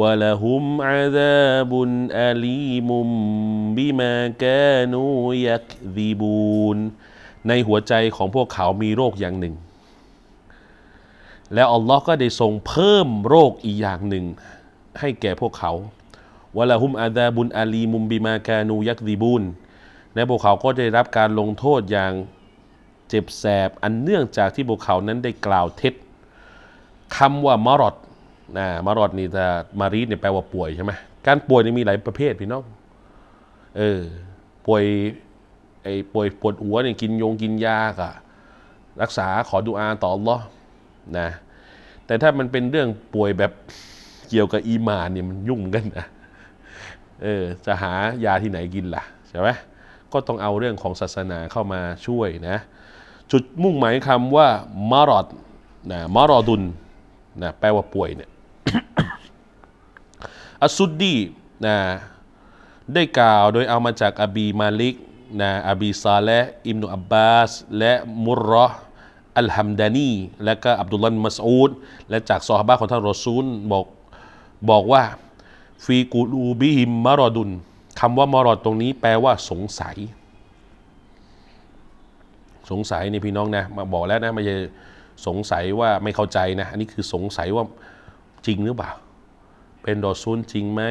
วะละฮุมอาซาบุนอาลีมุมบิมากานูยักดิบูนในหัวใจของพวกเขามีโรคอย่างหนึ่ง แล้วอัลลอฮ์ก็ได้ทรงเพิ่มโรคอีกอย่างหนึ่ง ให้แก่พวกเขาวะลาฮุมอาดาบุนอาลี มุมบิมากานู ยักดีบุนและพวกเขาก็ได้รับการลงโทษอย่าง เจ็บแสบอันเนื่องจากที่พวกเขานั้นได้กล่าวเท็จคำว่ามารอดนะมารอดนี่จะมารีดเนี่ยแปลว่าป่วยใช่ไหมการป่วยนี่มีหลายประเภทพี่น้อง เออ ป่วยอ้ป่วยปวดหัวเนี่ยกินยงกินยากะรักษาขอดูอาต่อหรอนะแต่ถ้ามันเป็นเรื่องป่วยแบบเกี่ยวกับอีมานเนี่ยมันยุ่งกันนะเออจะหายาที่ไหนกินล่ะใช่ไหมก็ต้องเอาเรื่องของศาสนาเข้ามาช่วยนะ จุดมุ่งหมายคำว่ามารอดนะมารอดุนนะแปลว่าป่วยเนี่ยอัสุดดีนะได้กล่าวโดยเอามาจากอบีมาลิกนะอบีซาและ อิมนุ อับบาส และมุรออัลฮัมดานี และก็อับดุลลมัสอูดและจากซอฮาบะของท่านรอซูลบอกบอกว่า ฟีกูลูบิฮิมมารอดุนคำว่ามารอดตรงนี้ แปลว่าสงสัย สงสัยนี่พี่น้องนะ มาบอกแล้วนะ ไม่ใช่สงสัยว่าไม่เข้าใจนะ อันนี้คือสงสัยว่าจริงหรือเปล่า เป็นรอซูล จริงไหม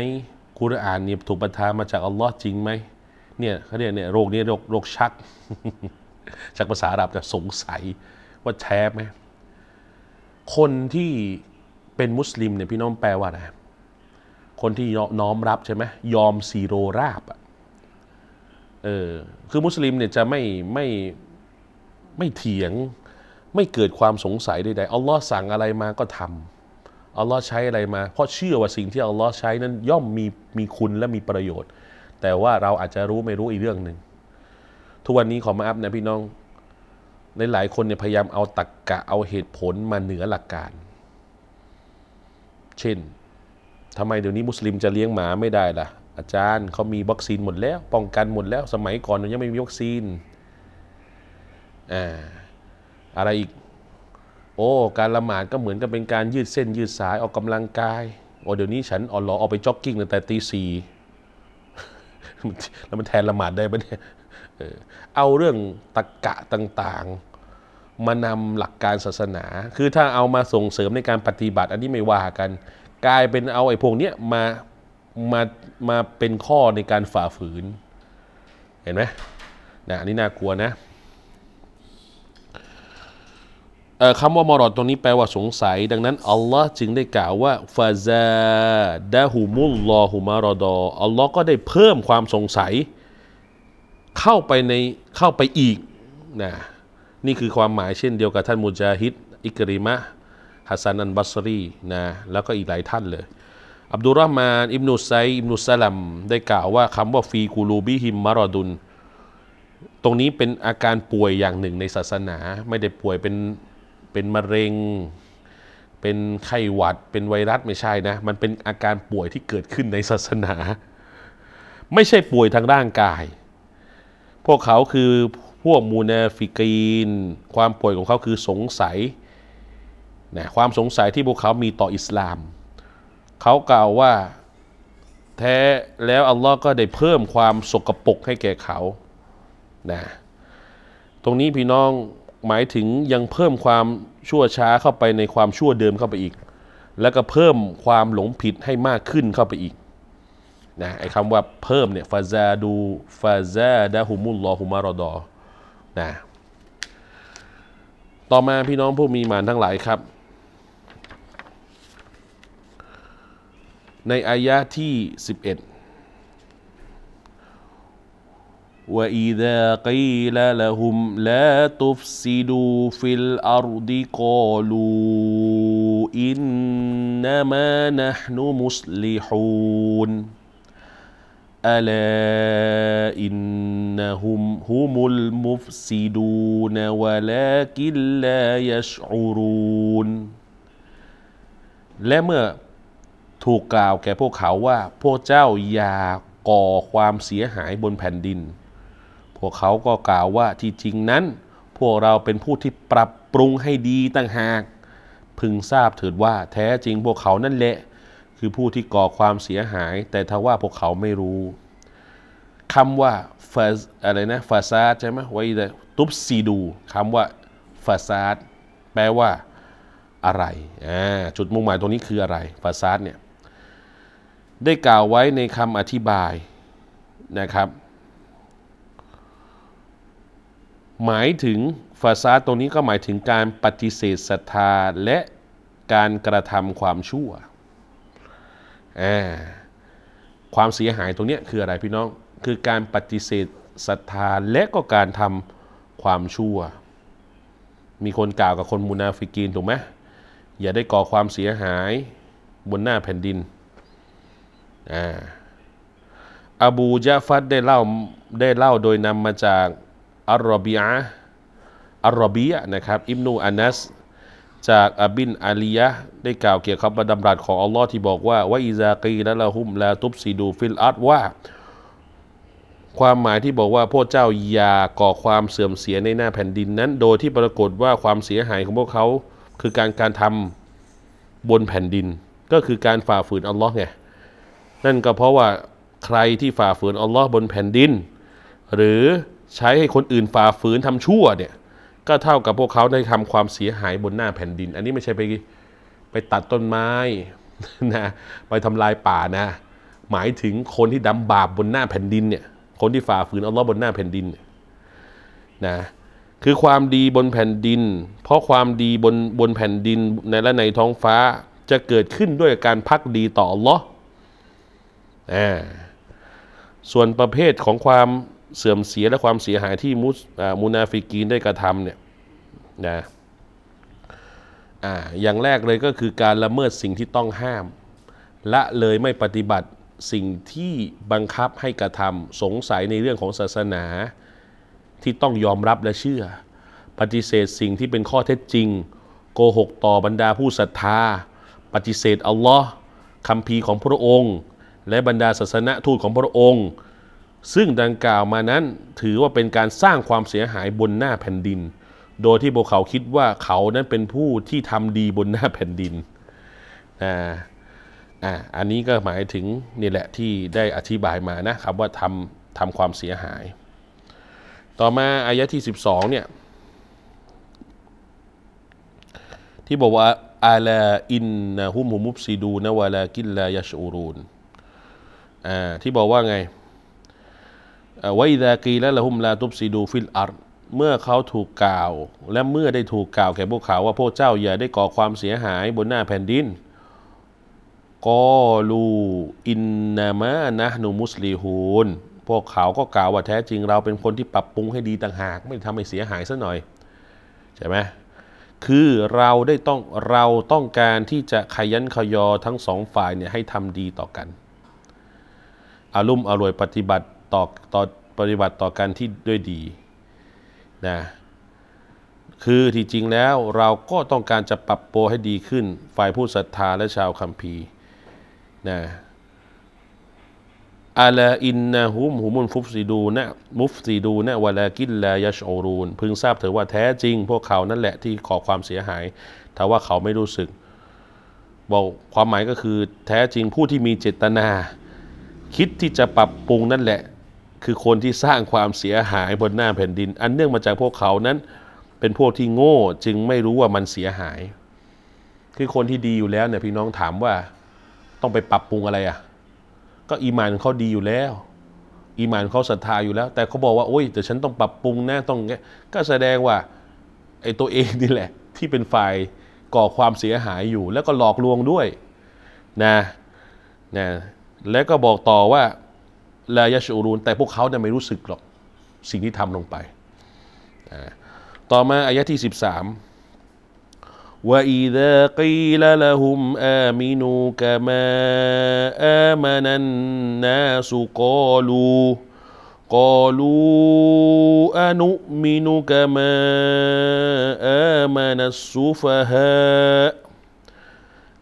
กุรอานเนี่ยถูกประทานมาจากอัลลอฮ์จริงไหมเนี่ยเขาเรียกเนี่ยโรคนี้โรคโรคชัก ชักภาษาอาหรับจะสงสัยว่าแท้ไหม คนที่เป็นมุสลิมเนี่ยพี่น้องแปลว่าอะไรคนที่น้อมรับใช่ไหมยอมซีโรราบอ่ะเออคือมุสลิมเนี่ยจะไม่ไม่ไม่เถียง ไม่เกิดความสงสัยใดๆอัลลอฮ์สั่งอะไรมาก็ทำอัลลอฮ์ใช้อะไรมา เพราะเชื่อว่าสิ่งที่อัลลอฮ์ใช้นั้นย่อมมีมีคุณและมีประโยชน์แต่ว่าเราอาจจะรู้ไม่รู้อีกเรื่องหนึ่ง ทุกวันนี้ขอมาอัพนะพี่น้องหลายคนเนี่ยพยายามเอาตรกกะเอาเหตุผลมาเหนือหลักการ เช่น ทำไมเดี๋ยวนี้มุสลิมจะเลี้ยงหมาไม่ได้ล่ะ อาจารย์เขามีวัคซีนหมดแล้ว ป้องกันหมดแล้วสมัยก่อนยังไม่มีวัคซีน อ่า อะไรอีก โอ้ การละหมาดก็เหมือนกับเป็นการยืดเส้นยืดสายออกกำลังกาย โอ้เดี๋ยวนี้ฉันอ่อนหลอออกไปจ็อกกิ้งตั้งแต่ตีสี่แล้วมันแทนละหมาดได้ปะเนี่ยเอาเรื่องตะกะต่างๆ มานำหลักการศาสนา คือถ้าเอามาส่งเสริมในการปฏิบัติ อันนี้ไม่ว่ากัน กลายเป็นเอาไอ้พวกเนี้ยมา มา มาเป็นข้อในการฝ่าฝืน เห็นไหมนะอันนี้น่ากลัวนะคำว่ามรอดตรงนี้แปลว่าสงสัย ดังนั้นอัลลอฮ์จึงได้กล่าวว่าฟาซาดะฮุมุลลอฮุมารอดออัลลอฮ์ก็ได้เพิ่มความสงสัย เข้าไปในเข้าไปอีกนะนี่คือความหมายเช่นเดียวกับท่านมุจาฮิดอิกริมะฮัสซันอันบัสรีนะแล้วก็อีกหลายท่านเลยอับดุลร์มานอิบนุไซอิบนุสลัมได้กล่าวว่าคำว่าฟีกูลูบิฮิมมารอดุนตรงนี้เป็นอาการป่วยอย่างหนึ่งในศาสนา ไม่ได้ป่วยเป็นเป็นมะเร็ง เป็นไข้หวัดเป็นไวรัสไม่ใช่นะ มันเป็นอาการป่วยที่เกิดขึ้นในศาสนา ไม่ใช่ป่วยทางร่างกาย พวกเขาคือพวกมูนาฟิกีน ความป่วยของเขาคือสงสัยนะความสงสัยที่พวกเขามีต่ออิสลามเขากล่าวว่าแท้แล้วอัลลอฮ์ก็ได้เพิ่มความสกรปรกให้แก่เขานะตรงนี้พี่น้องหมายถึงยังเพิ่มความชั่วช้าเข้าไปในความชั่วเดิมเข้าไปอีก แล้วก็เพิ่มความหลงผิดให้มากขึ้นเข้าไปอีกนะไอ้คำว่าเพิ่มเนี่ย ฟาซาดู ฟาซาดาฮุมุลลอฮุมารอดอนะต่อมาพี่น้องผู้มีมานทั้งหลายครับ ในอายะที่ 11 و إ ذ ا قيل لهم لا تفسدوا في ا ل أ ر ض قالوا إ ن م ا نحن مصلحون أ ل ا إ ن ه م هم المفسدون ولكن لا يشعرون และเมื่อ ถูกกล่าวแก่พวกเขาว่า พวกเจ้าอย่า ก่อความเสียหายบน แผ่นดินพวกเขาก็กล่าวว่าที่จริงนั้น พวกเราเป็นผู้ที่ปรับปรุงให้ดีต่างหาก พึงทราบเถิดว่า แท้จริงพวกเขานั่นแหละ คือผู้ที่ก่อความเสียหาย แต่ทว่าพวกเขาไม่รู้คำว่าฟาอะไรนะฟาซาดใช่ไหมไว้ตุบซีดูคำว่า ฟาซาดแปลว่า อะไรอ่าจุดมุ่งหมายตรงนี้คืออะไรฟาซาดเนี่ย ได้กล่าวไว้ในคำอธิบาย นะครับหมายถึงฟาซาตรงนี้ก็หมายถึงการปฏิเสธศรัทธาและการกระทำความชั่วความเสียหายตรงนี้คืออะไร พี่น้องคือการปฏิเสธศรัทธาและก็การทำความชั่ว มีคนกล่าวกับคนมุนาฟิกีนถูกไหมอย่าได้ก่อความเสียหายบนหน้าแผ่นดินออบูยะฟัดได้เล่าได้เล่าโดยนำมาจากอัลรบีอะอัลรบีอะนะครับ อิบนูอานัสจากอบินอาลียะได้กล่าวเกี่ยวกับบดนรัสของอัลลอฮ์ที่บอกว่าว่าอิซากีและละหุมลาตุบซีดูฟิลอัตว่า ความหมายที่บอกว่าพวกเจ้าอย่าก่อความเสื่อมเสียในหน้าแผ่นดินนั้นโดยที่ปรากฏว่าความเสียหายของพวกเขา คือการการทำบนแผ่นดิน ก็คือการฝ่าฝืนอัลลอฮ์ไงนั่นก็เพราะว่าใครที่ฝ่าฝืนอัลลอฮ์บนแผ่นดิน หรือใช้ให้คนอื่นฝ่าฝืนทำชั่วเนี่ย ก็เท่ากับพวกเขาได้ทำความเสียหายบนหน้าแผ่นดิน อันนี้ไม่ใช่ไปไปตัดต้นไม้นะไปทำลายป่านะ หมายถึงคนที่ดำบาปบนหน้าแผ่นดิน เนี่ย คนที่ฝ่าฝืนอัลลอฮ์บนหน้าแผ่นดินนะ คือความดีบนแผ่นดิน เพราะความดีบนบนแผ่นดิน ในและในท้องฟ้า จะเกิดขึ้นด้วยการพักดีต่ออัลลอฮ์ส่วนประเภทของความเสื่อมเสียและความเสียหายที่มุสมูนาฟิกีนได้กระทำเนี่ยนะอ่าอย่างแรกเลยก็คือการละเมิดสิ่งที่ต้องห้ามละเลยไม่ปฏิบัติสิ่งที่บังคับให้กระทำสงสัยในเรื่องของศาสนาที่ต้องยอมรับและเชื่อ ปฏิเสธสิ่งที่เป็นข้อเท็จจริงโกหกต่อบรรดาผู้ศรัทธา ปฏิเสธอัลลอฮ์คำพีของพระองค์ และบรรดาศาสนทูตของพระองค์ซึ่งดังกล่าวมานั้นถือว่าเป็นการสร้างความเสียหายบนหน้าแผ่นดิน โดยที่พวกเขาคิดว่าเขานั้นเป็นผู้ที่ทำดีบนหน้าแผ่นดิน อ่า อ่า อันนี้ก็หมายถึง นี่แหละที่ได้อธิบายมานะครับว่าทำทำความเสียหาย ต่อมาอายะที่ 12เนี่ยที่บอกว่าอาลาอินนะฮุมฮุมุบซีดูนะวาลากินลายาชูรูนอ่าที่บอกว่าไงไวดากีและละหุมลาตุบซีดูฟิลอาร์เมื่อเขาถูกกล่าวและเมื่อได้ถูกกล่าวแก่พวกเขาว่าพวกเจ้าอย่าได้ก่อความเสียหายบนหน้าแผ่นดินกอลูอินนามะนะนูมุสลิฮูนพวกเขาก็กล่าวว่าแท้จริงเราเป็นคนที่ปรับปรุงให้ดีต่างหาก ไม่ทำให้เสียหายซะหน่อยใช่ไหมคือเราได้ต้องเราต้องการที่จะขยันขยอทั้งสองฝ่ายเนี่ยให้ทำดีต่อกันอารมณ์อร่วยปฏิบัติต่อต่อปฏิบัติต่อกันที่ด้วยดี นะ คือที่จริงแล้ว เราก็ต้องการจะปรับโปรให้ดีขึ้น ฝ่ายผู้ ศรัทธาและชาวคัมภีร์นะอาลาอินนาฮุมฮุมุนฟุฟซีดูนะ มุฟซีดูนะ วะลา กินลายชอรูน พึงทราบเถอะว่าแท้จริง พวกเขานั่นแหละ ที่ขอความเสียหายถ้าว่าเขาไม่รู้สึก บอก ความหมายก็คือ แท้จริงผู้ที่มีเจตนา คิด ที่จะ ปรับปรุง นั่นแหละคือคนที่สร้างความเสียหายบนหน้าแผ่นดิน อันเนื่องมาจากพวกเขานั้น เป็นพวกที่โง่จึงไม่รู้ว่ามันเสียหาย คือคนที่ดีอยู่แล้วเนี่ยพี่น้องถามว่า ต้องไปปรับปรุงอะไรอะ่ะ ก็อีมานเขาดีอยู่แล้ว อีมานเขาศรัทธาอยู่แล้ว แต่เขาบอกว่าโอ้ยแต่ฉันต้องปรับปรุงนะต้องก็แสดงว่าไอ้ตัวเองนี่แหละ ที่เป็นฝ่ายก่อความเสียหายอยู่ แล้วก็หลอกลวงด้วย นะนะแล้วก็บอกต่อว่าลายชูรูน แต่พวกเขาเนี่ยไม่รู้สึกหรอก สิ่งที่ทำลงไปต่อมาอายะที่ 13 وإذا قيل لهم آمنوا كما آمن الناس قالوا قالوا أنؤمن كما آمن السفهاء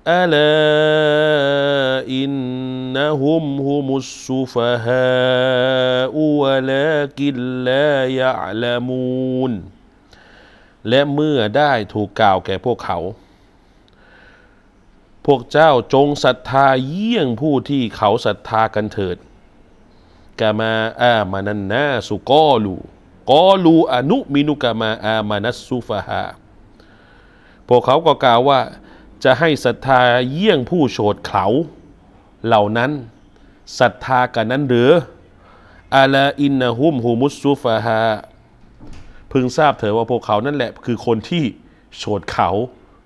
ألا إنهم هم السفهاء ولكن لا يعلمون และเมื่อได้ถูกกล่าวแก่พวกเขา พวกเจ้าจงศรัทธาเยี่ยงผู้ที่เขาศรัทธากันเถิดกามาอามานันนาสุกอลูกอลูอนุมินุกามาอามานัสซุฟฮาพวกเขาก็กล่าวว่าจะให้ศรัทธาเยี่ยงผู้โฉดเขา เหล่านั้นศรัทธากันนั้นหรืออาลาอินนะฮุมฮูมุสซูฟะฮาพึงทราบเถอะว่าพวกเขานั่นแหละคือคนที่โฉดเขา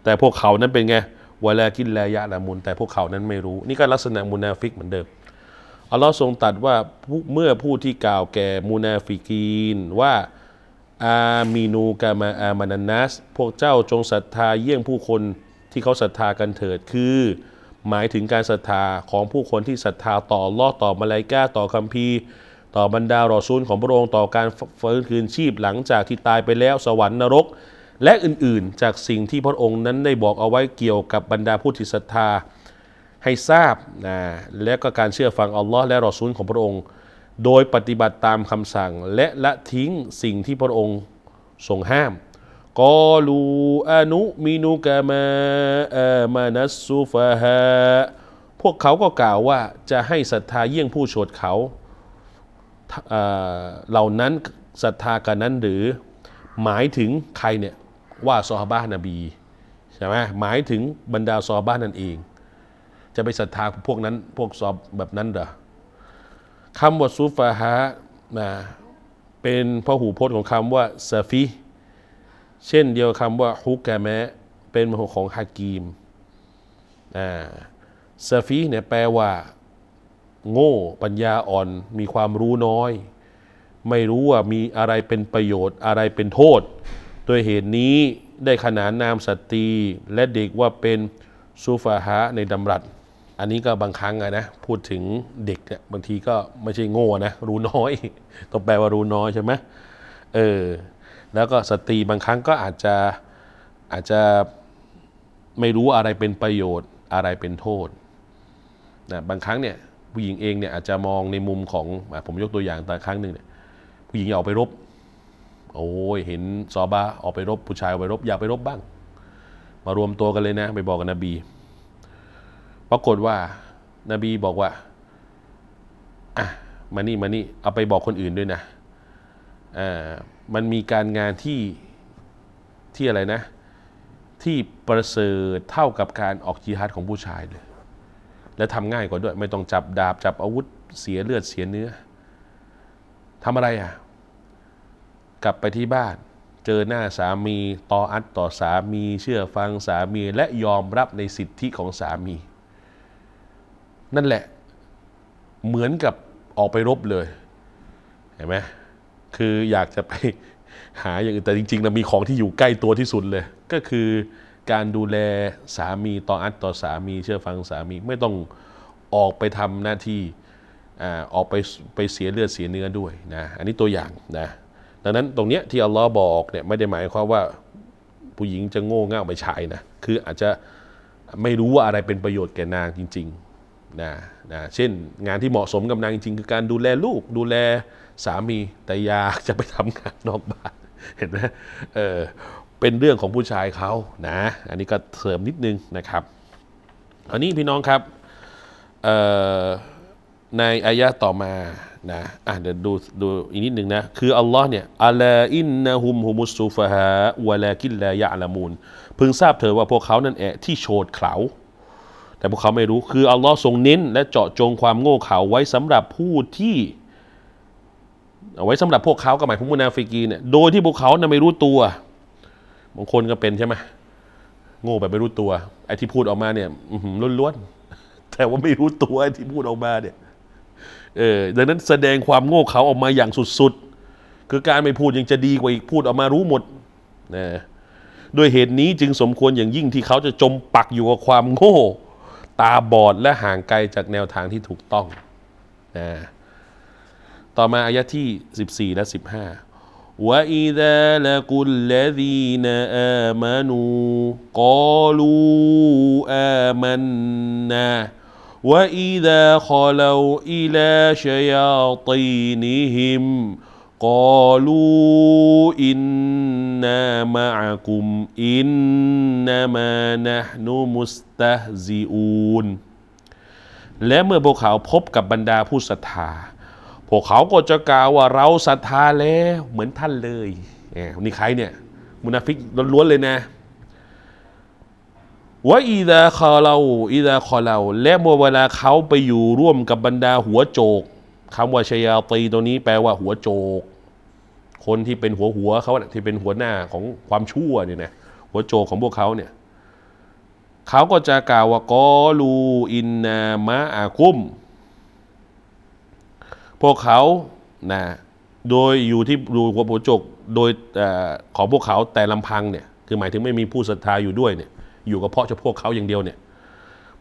แต่พวกเขานั้นเป็นไงวลากินลายะละมุน แต่พวกเขานั้นไม่รู้ นี่ก็ลักษณะมุนาฟิกเหมือนเดิมอัลลอฮ์ทรงตัดว่าเมื่อ ผู้ที่กล่าวแก่มูนาฟิกีน ว่าอามีนูกามาอามานันนัสพวกเจ้าจงศรัทธาเยี่ยงผู้คนที่เขาศรัทธากันเถิดคือ หมายถึงการศรัทธาของผู้คนที่ศรัทธาต่อลอต่อมาลายกาต่อคัมภีร์ต่อบรรดารอซูลของพระองค์ต่อการฟื้นคืนชีพหลังจากที่ตายไปแล้วสวรรค์นรก และอื่นๆ จากสิ่งที่พระองค์นั้นได้บอกเอาไว้เกี่ยวกับบรรดาผู้ที่ศรัทธาให้ทราบนะและก็การเชื่อฟังอัลลอฮ์และรอซูลของพระองค์ โดยปฏิบัติตามคำสั่งและละทิ้งสิ่งที่พระองค์ทรงห้ามกอลูอานุมินุกามาอามานัสซุฟาฮะพวกเขาก็กล่าวว่าจะให้ศรัทธาเยี่ยงผู้โฉดเขาเหล่านั้นศรัทธากันนั้นหรือ หมายถึงใครเนี่ย ว่าซอฮาบะนบี ใช่ไหมหมายถึงบรรดาซอฮาบะนั่นเอง จะไปศรัทธาพวกนั้นพวกซอบแบบนั้นเหรอคำว่าซูฟาฮะนะเป็นพหูพจน์ของคำว่าซาฟีเช่นเดียวคำว่าฮุกแกแมะ เป็นมหของฮากีม อ่าซาฟีเนี่ย แปลว่า โง่ปัญญาอ่อนมีความรู้น้อย ไม่รู้ว่ามีอะไรเป็นประโยชน์ อะไรเป็นโทษโดยเหตุนี้ได้ขนานนามสตรีและเด็กว่าเป็นซูฟาฮะในดำรัสอันนี้ก็บางครั้งนะ พูดถึงเด็กเนี่ยบางทีก็ไม่ใช่โง่นะ รู้น้อยต้องแปลว่ารู้น้อยใช่ไหมเออแล้วก็สตรีบางครั้งก็อาจจะอาจจะไม่รู้อะไรเป็นประโยชน์อะไรเป็นโทษนะบางครั้งเนี่ย ผู้หญิงเองเนี่ยอาจจะมองในมุมของผมยกตัวอย่างแต่ครั้งหนึ่งเนี่ย ผู้หญิงอยากออกไปรบ โอ้ยเห็นซอบาออกไปรบ ผู้ชายออกไปรบ อยากไปรบบ้าง มารวมตัวกันเลยนะ ไปบอกกับนบีปรากฏว่านาบีบอกว่าอ่ะมานี่มานี่ เอาไปบอกคนอื่นด้วยนะอ่ามันมีการงานที่ที่อะไรนะ ที่ประเสริฐเท่ากับการออกจีฮัดของผู้ชายเลย และทำง่ายกว่าด้วย ไม่ต้องจับดาบจับอาวุธเสียเลือดเสียเนื้อทำอะไรอ่ะ กลับไปที่บ้าน เจอหน้าสามีต่ออัดต่อสามีเชื่อฟังสามีและยอมรับในสิทธิของสามี นั่นแหละเหมือนกับออกไปรบเลย เห็นไหมคืออยากจะไปหาอย่างอื่นแต่จริงๆเรามีของที่อยู่ใกล้ตัวที่สุดเลย ก็คือการดูแลสามี ต่ออัดต่อสามีเชื่อฟังสามี ไม่ต้องออกไปทำหน้าที่อ่าออกไปไปเสียเลือดเสียเนื้อด้วยนะ อันนี้ตัวอย่างนะ ดังนั้นตรงเนี้ยที่อัลลอฮ์บอกเนี่ยไม่ได้หมายความว่าผู้หญิงจะโง่เง่าไปชายนะคืออาจจะไม่รู้ว่าอะไรเป็นประโยชน์แก่นางจริง ๆนะนะเช่นงานที่เหมาะสมกับนางจริงคือการดูแลลูกดูแลสามีแต่อยากจะไปทำงานนอกบ้านเห็นไหมเออเป็นเรื่องของผู้ชายเขานะอันนี้ก็เสริมนิดนึงนะครับ อันนี้พี่น้องครับในอายะต่อมานะอ่ะเดี๋ยวดูดูอีกนิดนึงนะ คือ อัลลอฮ์เนี่ยอัลอินนะฮุมฮุมุสซูฟะฮะวะลากิลลายะละมูนพึงทราบเถอะว่าพวกเขานั่นแอะที่โฉดเขาแต่พวกเขาไม่รู้ คือ อัลลอฮ์ทรงเน้นและเจาะจงความโง่เขลาไว้สำหรับผู้ที่เอาไว้สำหรับพวกเขากับหมายพวกมุนาฟิกีเนี่ย โดยที่พวกเขาน่ยไม่รู้ตัว บางคนก็เป็นใช่ไหมโง่แบบไม่รู้ตัว ไอ้ที่พูดออกมาเนี่ยล้วนๆ แต่ว่าไม่รู้ตัว ไอ้ที่พูดออกมา เนี่ย เออ ดังนั้นแสดงความโง่เขลาออกมาอย่างสุดๆคือการไม่พูดยังจะดีกว่าอีกพูดออกมารู้หมด นะด้วยเหตุนี้จึงสมควรอย่างยิ่งที่เขาจะจมปักอยู่กับความโง่ตาบอดและห่างไกลจากแนวทางที่ถูกต้องนะต่อมาอายะที่ 14 และ 15วะอิดาละกุลละดีนอามานูกอลูอามันนาวะอิดาขอลาอิลาชยาตีนิฮิมกอลูอินนามะกุมอินนามะนะนูมุสตะซีอูนและเมื่อพวกเขาพบกับบรรดาผู้ศรัทธาพวกเขาก็จะกล่าวว่าเราศรัทธาแล้วเหมือนท่านเลยนี่ใครเนี่ย มุนาฟิกล้วนเลยนะว่าอีดาคอเราอีดาคอเราและเมื่อเวลาเขาไปอยู่ร่วมกับบรรดาหัวโจกคำว่าชายาตีตัวนี้แปลว่าหัวโจกคนที่เป็นหัวหัวเขาที่เป็นหัวหน้าของความชั่วเนี่ยนะหัวโจกของพวกเขาเนี่ยเขาก็จะกล่าวว่ากอลูอินนามะอาคุม พวกเขานะโดยอยู่ที่ดูหัวโจกโดยอของพวกเขาแต่ลำพังเนี่ย คือหมายถึงไม่มีผู้ศรัทธาอยู่ด้วยเนี่ยอยู่กับเพาะเฉพาะเขาอย่างเดียวเนี่ย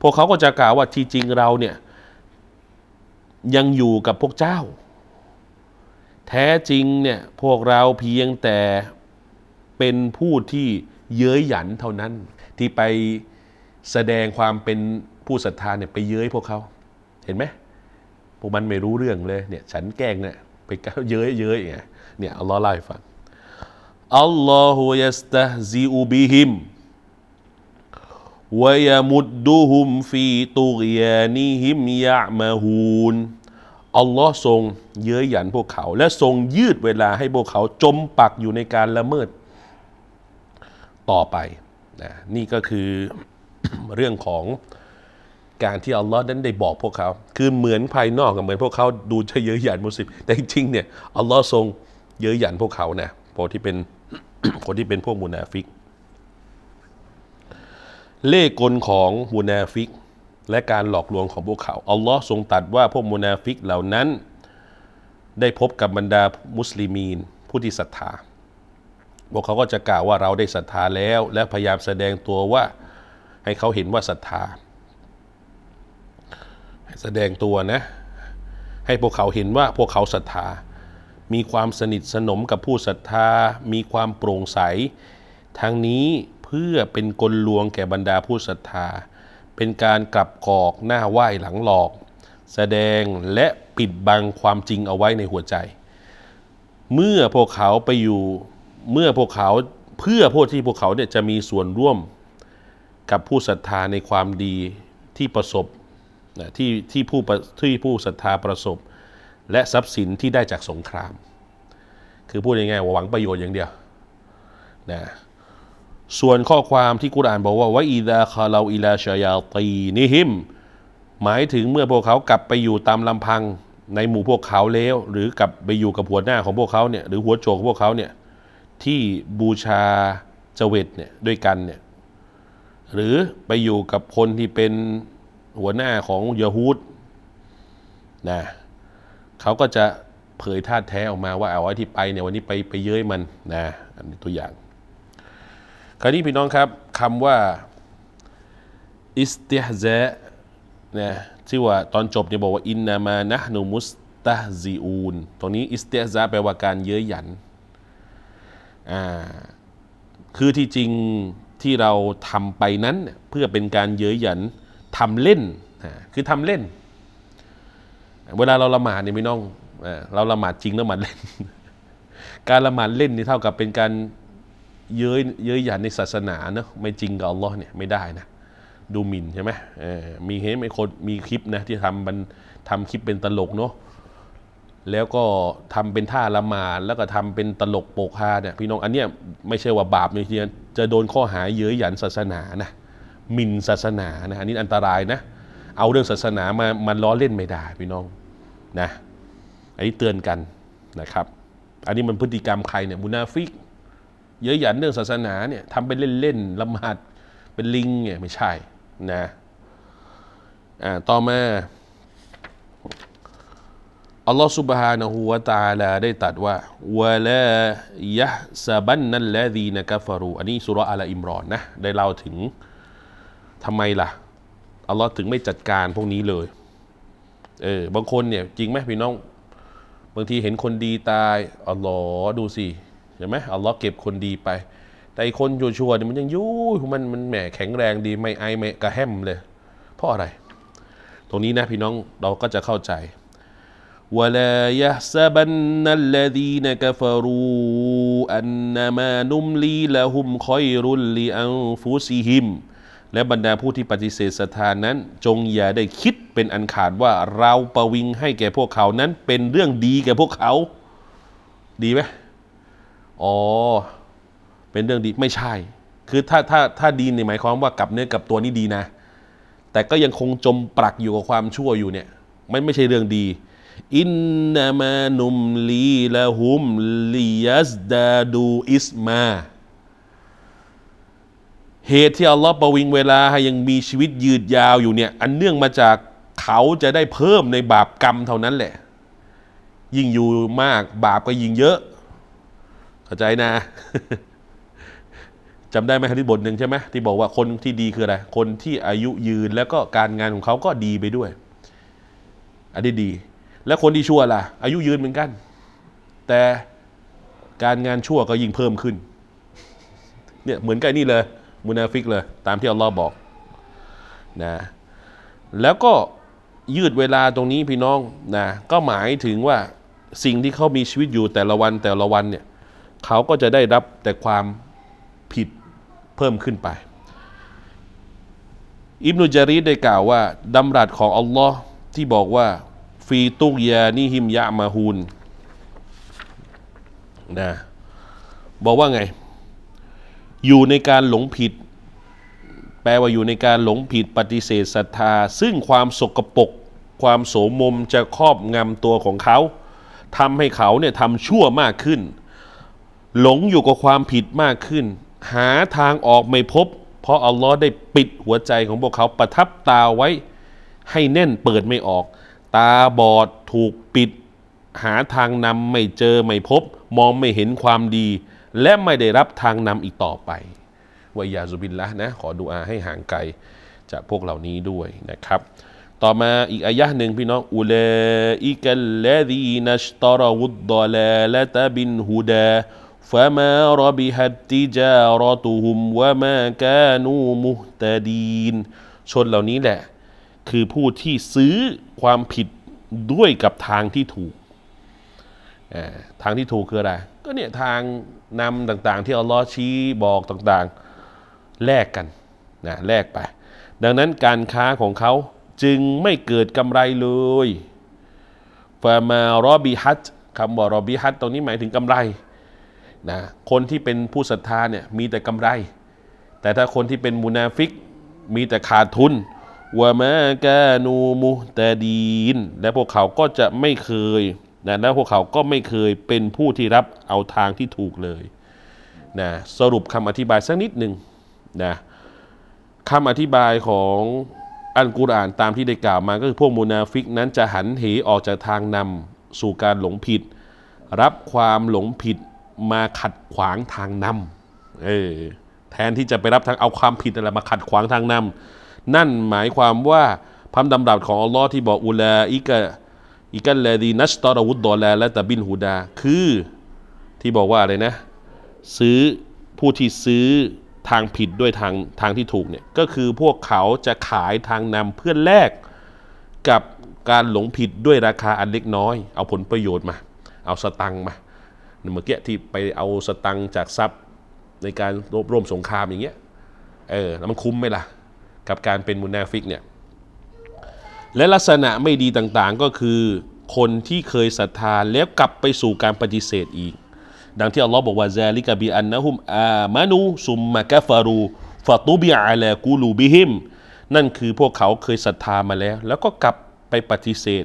พวกเขาก็จะกล่าวว่าที่จริงเราเนี่ย ยังอยู่กับพวกเจ้าแท้จริงเนี่ยพวกเราเพียงแต่เป็นผู้ที่เย้ยหยันเท่านั้น ที่ไปแสดงความเป็นผู้ศรัทธาเนี่ยไปเย้ยพวกเขา เห็นไหมพวกมันไม่รู้เรื่องเลยเนี่ย ฉันแกล้งเนี่ยไปเย้ยเย้ยเงี่ยเนี่ย อัลลอฮ์ไล่ฟังอัลลอฮฺยัสตะซีอูบิฮิมวยมุดดูฮุมฟีตุกยานิฮิมยะมะฮูนอัลลอฮ์ทรงเย้ยหยันพวกเขา และทรงยืดเวลาให้พวกเขาจมปักอยู่ในการละเมิด ต่อไปนะนี่ก็คือเรื่องของการที่อัลลอฮ์นั้นได้บอกพวกเขาคือเหมือนภายนอกกับเหมือนพวกเขา ดูจะเย้ยหยันมุสลิมแต่จริงเนี่ยอัลลอฮ์ทรงเย้ยหยันพวกเขานะพวกที่เป็นคนที่เป็นพวกมุนาฟิกเล่กลของมุนาฟิกและการหลอกลวงของพวกเขา อัลลอฮ์ทรงตัดว่าพวกมุนาฟิกเหล่านั้น ได้พบกับบรรดามุสลิมีนผู้ที่ศรัทธา พวกเขาก็จะกล่าวว่าเราได้ศรัทธาแล้ว และพยายามแสดงตัวว่า ให้เขาเห็นว่าศรัทธา แสดงตัวนะ ให้พวกเขาเห็นว่าพวกเขาศรัทธา มีความสนิทสนมกับผู้ศรัทธา มีความโปร่งใสทั้งนี้เพื่อเป็นกลลวงแก่บรรดาผู้ศรัทธาเป็นการกลับกอกหน้าไหว้หลังหลอก แสดงและปิดบังความจริงเอาไว้ในหัวใจ เมื่อพวกเขาไปอยู่เมื่อพวกเขาเพื่อพวกที่พวกเขาเนี่ยจะมีส่วนร่วมกับผู้ศรัทธาในความดีที่ประสบที่ที่ผู้ที่ผู้ศรัทธาประสบ และทรัพย์สินที่ได้จากสงคราม คือพูดง่ายๆว่าหวังประโยชน์อย่างเดียวนะส่วนข้อความที่กุรานบอกว่าวะอีดาคาเราอิลาชายาตีนิฮิมหมายถึงเมื่อพวกเขากลับไปอยู่ตามลำพังในหมู่พวกเขาแล้ว หรือกลับไปอยู่กับหัวหน้าของพวกเขาเนี่ยหรือหัวโจกของพวกเขาเนี่ยที่บูชาเจวิตเนี่ยด้วยกันเนี่ยหรือไปอยู่กับคนที่เป็นหัวหน้าของยะฮูดนะเขาก็จะเผยท่าแท้ออกมาว่าเอาไว้ที่ไปเนี่ยวันนี้ไปไปเย้ยมันนะอันนี้ตัวอย่างคราวนี้พี่น้องครับคำว่าอิสติฮะะนะที่ว่าตอนจบเนี่ยบอกว่าอินนามานะนูมุสตะซีอูนตรงนี้อิสติฮะแปลว่าการเย้ยหยันอ่า คือที่จริงที่เราทำไปนั้นเพื่อเป็นการเย้ยหยันทำ เล่นคือทำ เล่น เวลาเราละหมาดเนี่ยพี่น้องเราละหมาดจริงละหมาดเล่น การละหมาดเล่นนี่เท่ากับเป็นการเย้ยเย้ยหยันในศาสนาเนาะไม่จริงกับอัลลอฮ์เนี่ยไม่ได้นะ ดูหมิ่นใช่ไหมมีเห็นไหมคนมีคลิปนะที่ทำมันทำคลิปเป็นตลกเนาะแล้วก็ทำเป็นท่าละหมาดแล้วก็ทำเป็นตลกโปกฮาเนี่ยพี่น้องอันเนี้ยไม่ใช่ว่าบาปเลยทีเดียวจะโดนข้อหาเย้ยหยันศาสนานะหมิ่นศาสนานะอันนี้อันตรายนะเอาเรื่องศาสนามามันล้อเล่นไม่ได้ พี่น้องนะอันนี้เตือนกันนะครับ อันนี้มันพฤติกรรมใครเนี่ยมุนาฟิกเยอะหยันเรื่องศาสนาเนี่ยทำเป็นเล่นๆ ละหมาดเป็นลิงเนี่ยไม่ใช่นะอ่าต่อมา อัลลอฮฺ سبحانه และ تعالى ได้ตัดว่าวะลายะซาบันนัลลาดีนกาฟารูอันนี้ สุรอัลอิมรอนนะ ได้เล่าถึงทำไมล่ะ อัลลอฮ์ถึงไม่จัดการพวกนี้เลย เออบางคนเนี่ย จริงไหมพี่น้อง บางทีเห็นคนดีตายอัลลอฮ์ดูสิเห็นไหมอัลลอฮ์เก็บคนดีไป แต่อคนชั่วๆเนี่ยมันยังยุ่ยมันมันแหมแข็งแรงดี ไม่ไอไม่กระแฮมเลย เพราะอะไร ตรงนี้นะพี่น้องเราก็จะเข้าใจ ولا يحسبن الذين كفروا أنما نملي لهم خير لأنفسهم และบรรดาผู้ที่ปฏิเสธศรัทธานั้น จงอย่าได้คิดเป็นอันขาดว่า เราประวิงให้แก่พวกเขานั้นเป็นเรื่องดีแก่พวกเขาดีไหมอ๋อ เป็นเรื่องดีไม่ใช่ คือถ้าถ้าถ้าดีในหมายความว่ากับเนื้อกับตัวนี่ดีนะ แต่ก็ยังคงจมปลักอยู่กับความชั่วอยู่เนี่ยมันไม่ใช่เรื่องดีอินนามานุมลีละหุมลียัสดาดูอิสมาเหตุที่อัลลอฮ์ประวิงเวลาให้ยังมีชีวิตยืดยาวอยู่เนี่ย อันเนื่องมาจากเขาจะได้เพิ่มในบาปกรรมเท่านั้นแหละ ยิ่งอยู่มากบาปก็ยิ่งเยอะข้าใจนะจำได้ไหมฮะที่บทหนึ่งใช่ไหมที่บอกว่าคนที่ดีคืออะไร คนที่อายุยืน แล้วก็การงานของเขาก็ดีไปด้วย อันนี้ดี แล้วคนที่ชั่วล่ะ อายุยืนเหมือนกัน แต่การงานชั่ว ก็ยิ่งเพิ่มขึ้น เนี่ยเหมือนกันนี่เลย มุนาฟิก เลย ตามที่อัลลอฮ์บอก นะ แล้วก็ยืดเวลาตรงนี้พี่น้องนะ ก็หมายถึงว่า สิ่งที่เขามีชีวิตอยู่แต่ละวัน แต่ละวันเนี่ยเขาก็จะได้รับแต่ความผิดเพิ่มขึ้นไป อิบนุจารีได้กล่าวว่าดำรัสของอัลลอฮ์ที่บอกว่า ฟีตุกยานิฮิมยะมาฮูนนะบอกว่าไง อยู่ในการหลงผิด แปลว่าอยู่ในการหลงผิดปฏิเสธศรัทธา ซึ่งความสกปรกความโสมมจะครอบงำตัวของเขาทำให้เขาเนี่ยทำชั่วมากขึ้นหลงอยู่กับความผิดมากขึ้น หาทางออกไม่พบ เพราะอัลลอฮ์ได้ปิดหัวใจของพวกเขาประทับตาไว้ ให้แน่นเปิดไม่ออก ตาบอดถูกปิด หาทางนำไม่เจอไม่พบ มองไม่เห็นความดี และไม่ได้รับทางนำอีกต่อไปวายาซุบินละนะขอดูอาให้ห่างไกลจากพวกเหล่านี้ด้วยนะครับ ต่อมาอีกอายะหนึ่งพี่น้องอุลัอิกัลลาดีนัชตารุดดลาละตะบินฮูดา فما ربحت تجارتهم وما كانوا مهتدين ชนเหล่านี้แหละ คือผู้ที่ซื้อความผิดด้วยกับทางที่ถูก ทางที่ถูกคืออะไร ก็เนี่ยทางนำต่างๆที่อัลลอฮ์ชี้บอกต่างๆแลกกันนะแลกไป ดังนั้นการค้าของเขาจึงไม่เกิดกำไรเลยฟามารอบิฮัตคำว่ารอบิฮัตตรงนี้หมายถึงกำไรนะคนที่เป็นผู้ศรัทธาเนี่ยมีแต่กำไร แต่ถ้าคนที่เป็นมุนาฟิกมีแต่ขาดทุน วะมากานูมุตดีน และพวกเขาก็จะไม่เคยนะและพวกเขาก็ไม่เคยเป็นผู้ที่รับเอาทางที่ถูกเลยนะสรุปคำอธิบายสักนิดหนึ่งนะคำอธิบายของอัลกุรอานตามที่ได้กล่าวมาก็คือพวกมุนาฟิกนั้นจะหันเหออกจากทางนำสู่การหลงผิด รับความหลงผิดมาขัดขวางทางนำเออแทนที่จะไปรับทางเอาความผิดอะไร มาขัดขวางทางนำนั่นหมายความว่าพระดำรัสของอัลลอฮ์ที่บอกอุลาอิกะอิกัลลดีนัสตอรวุดดอลาและตะบินฮูดาคือที่บอกว่าอะไรนะ ซื้อผู้ที่ซื้อทางผิดด้วยทางทางที่ถูกเนี่ย ก็คือพวกเขาจะขายทางนำเพื่อแลกกับการหลงผิดด้วยราคาอันเล็กน้อย เอาผลประโยชน์มา เอาสตังมาเมื่อกี้ที่ไปเอาสตังจากทรัพย์ในการรวบรวมสงครามอย่างเงี้ย เออ แล้วมันคุ้มไหมล่ะ กับการเป็นมุนาฟิกเนี่ย และลักษณะไม่ดีต่าง ๆ ก็คือคนที่เคยศรัทธา แล้วกลับไปสู่การปฏิเสธอีก ดังที่อัลลอฮ์บอกว่าซาลิกะบีอันนะฮุมอามานูซุมมากะฟารูฟาตูบิอาลากูลูบิฮิม นั่นคือพวกเขาเคยศรัทธามาแล้ว แล้วก็กลับไปปฏิเสธ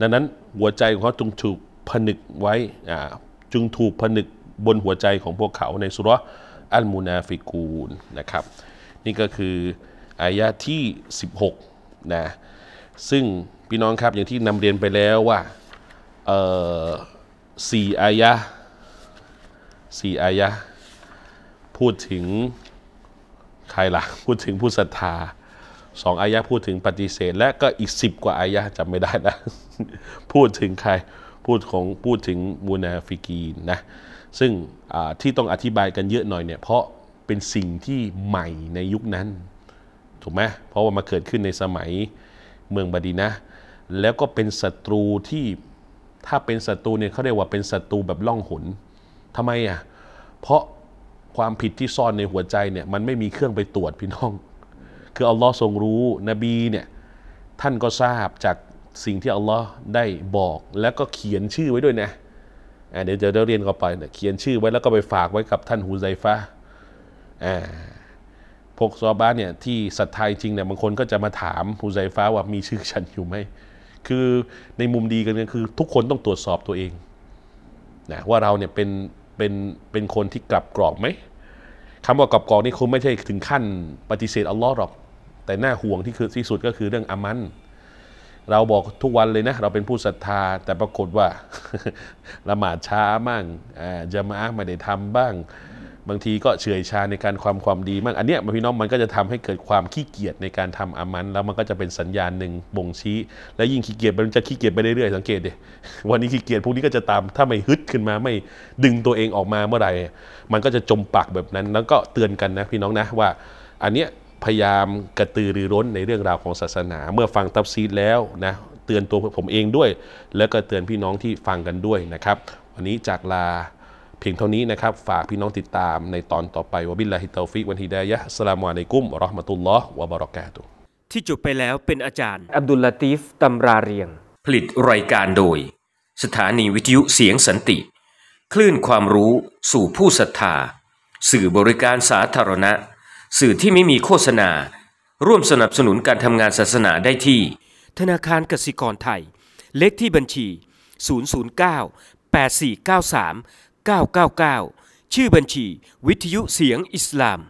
ดังนั้นหัวใจของเขาจงถูกผนึกไว้อ่าจึงถูกผนึกบนหัวใจของพวกเขาในสุรอัลมูนาฟิกูนนะครับ นี่ก็คืออายะที่ 16 นะ ซึ่งพี่น้องครับอย่างที่นำเรียนไปแล้วว่าสี่อายะสี่อายะพูดถึงใครละ่ะ พูดถึงผู้ศรัทธาสองอายะพูดถึงปฏิเสธและก็อีกสิบกว่าอายะจำไม่ได้นะ พูดถึงใครพูดของพูดถึงมูนาฟิกีนนะ ซึ่งที่ต้องอธิบายกันเยอะหน่อยเนี่ยเพราะเป็นสิ่งที่ใหม่ในยุคนั้น ถูกไหมเพราะว่ามาเกิดขึ้นในสมัยเมืองบดีนะแล้วก็เป็นศัตรูที่ถ้าเป็นศัตรูเนี่ยเขาเรียกว่าเป็นศัตรูแบบล่องหน ทำไมอ่ะเพราะความผิดที่ซ่อนในหัวใจเนี่ยมันไม่มีเครื่องไปตรวจพี่น้อง คือ อัลลอฮ์ทรงรู้นบีเนี่ย ท่านก็ทราบจากสิ่งที่อัลลอฮ์ได้บอกแล้วก็เขียนชื่อไว้ด้วยนะเดี๋ยวจะได้เรียนกันไปเนเขียนชื่อไว้แล้วก็ไปฝากไว้กับท่านฮูไซฟะพวกซอบ้าเนี่ยที่ศรัทธาจริงเนี่ยบางคนก็จะมาถามฮูไซฟ้าว่ามีชื่อฉันอยู่ไหมคือในมุมดีกันก็คือ ทุกคนต้องตรวจสอบตัวเองนะว่าเราเนี่ยเป็นเป็นเป็นคนที่กลับกรอกไหมคำว่ากลับกรอกนี่คงไม่ใช่ถึงขั้น ปฏิเสธอัลลอฮ์หรอก แต่หน้าห่วงที่คือที่สุดก็คือเรื่องอามันเราบอกทุกวันเลยนะเราเป็นผู้ศรัทธาแต่ปรากฏว่าละหมาดช้ามั่งจะมาไม่ได้ทำบ้าง บางทีก็เฉื่อยชาในการความความดีมั่งอันเนี้ยพี่น้องมันก็จะทำให้เกิดความขี้เกียจในการทำอามัน แล้วมันก็จะเป็นสัญญาณหนึ่งบ่งชี้ และยิ่งขี้เกียจมันจะขี้เกียจไปเรื่อยๆสังเกตดิวันนี้ขี้เกียจพวกนี้ก็จะตามถ้าไม่ฮึดขึ้นมาไม่ดึงตัวเองออกมาเมื่อไหร่ มันก็จะจมปากแบบนั้น แล้วก็เตือนกันนะพี่น้องนะ ว่าอันเนี้ยพยายามกระตือรือร้นในเรื่องราวของศาสนา เมื่อฟังตับซีดแล้วนะเตือนตัวผมเองด้วย แล้วก็เตือนพี่น้องที่ฟังกันด้วยนะครับ วันนี้จากลาเพียงเท่านี้นะครับฝากพี่น้องติดตาม ในตอนต่อไปวบิลลาฮิตาฟิกวันฮิดายะสลามวอนลยกุมรอหมะตุลลอฮ์วะบรอกาตุ ที่จบไปแล้วเป็นอาจารย์ อับดุลลาตีฟตำราเรียง ผลิตรายการโดย สถานีวิทยุเสียงสันติ คลื่นความรู้สู่ผู้ศรัทธา สื่อบริการสาธารณะสื่อที่ไม่มีโฆษณา ร่วมสนับสนุนการทำงานศาสนาได้ที่ ธนาคารกสิกรไทย เลขที่บัญชี 009 8493 999 ชื่อบัญชีวิทยุเสียงอิสลาม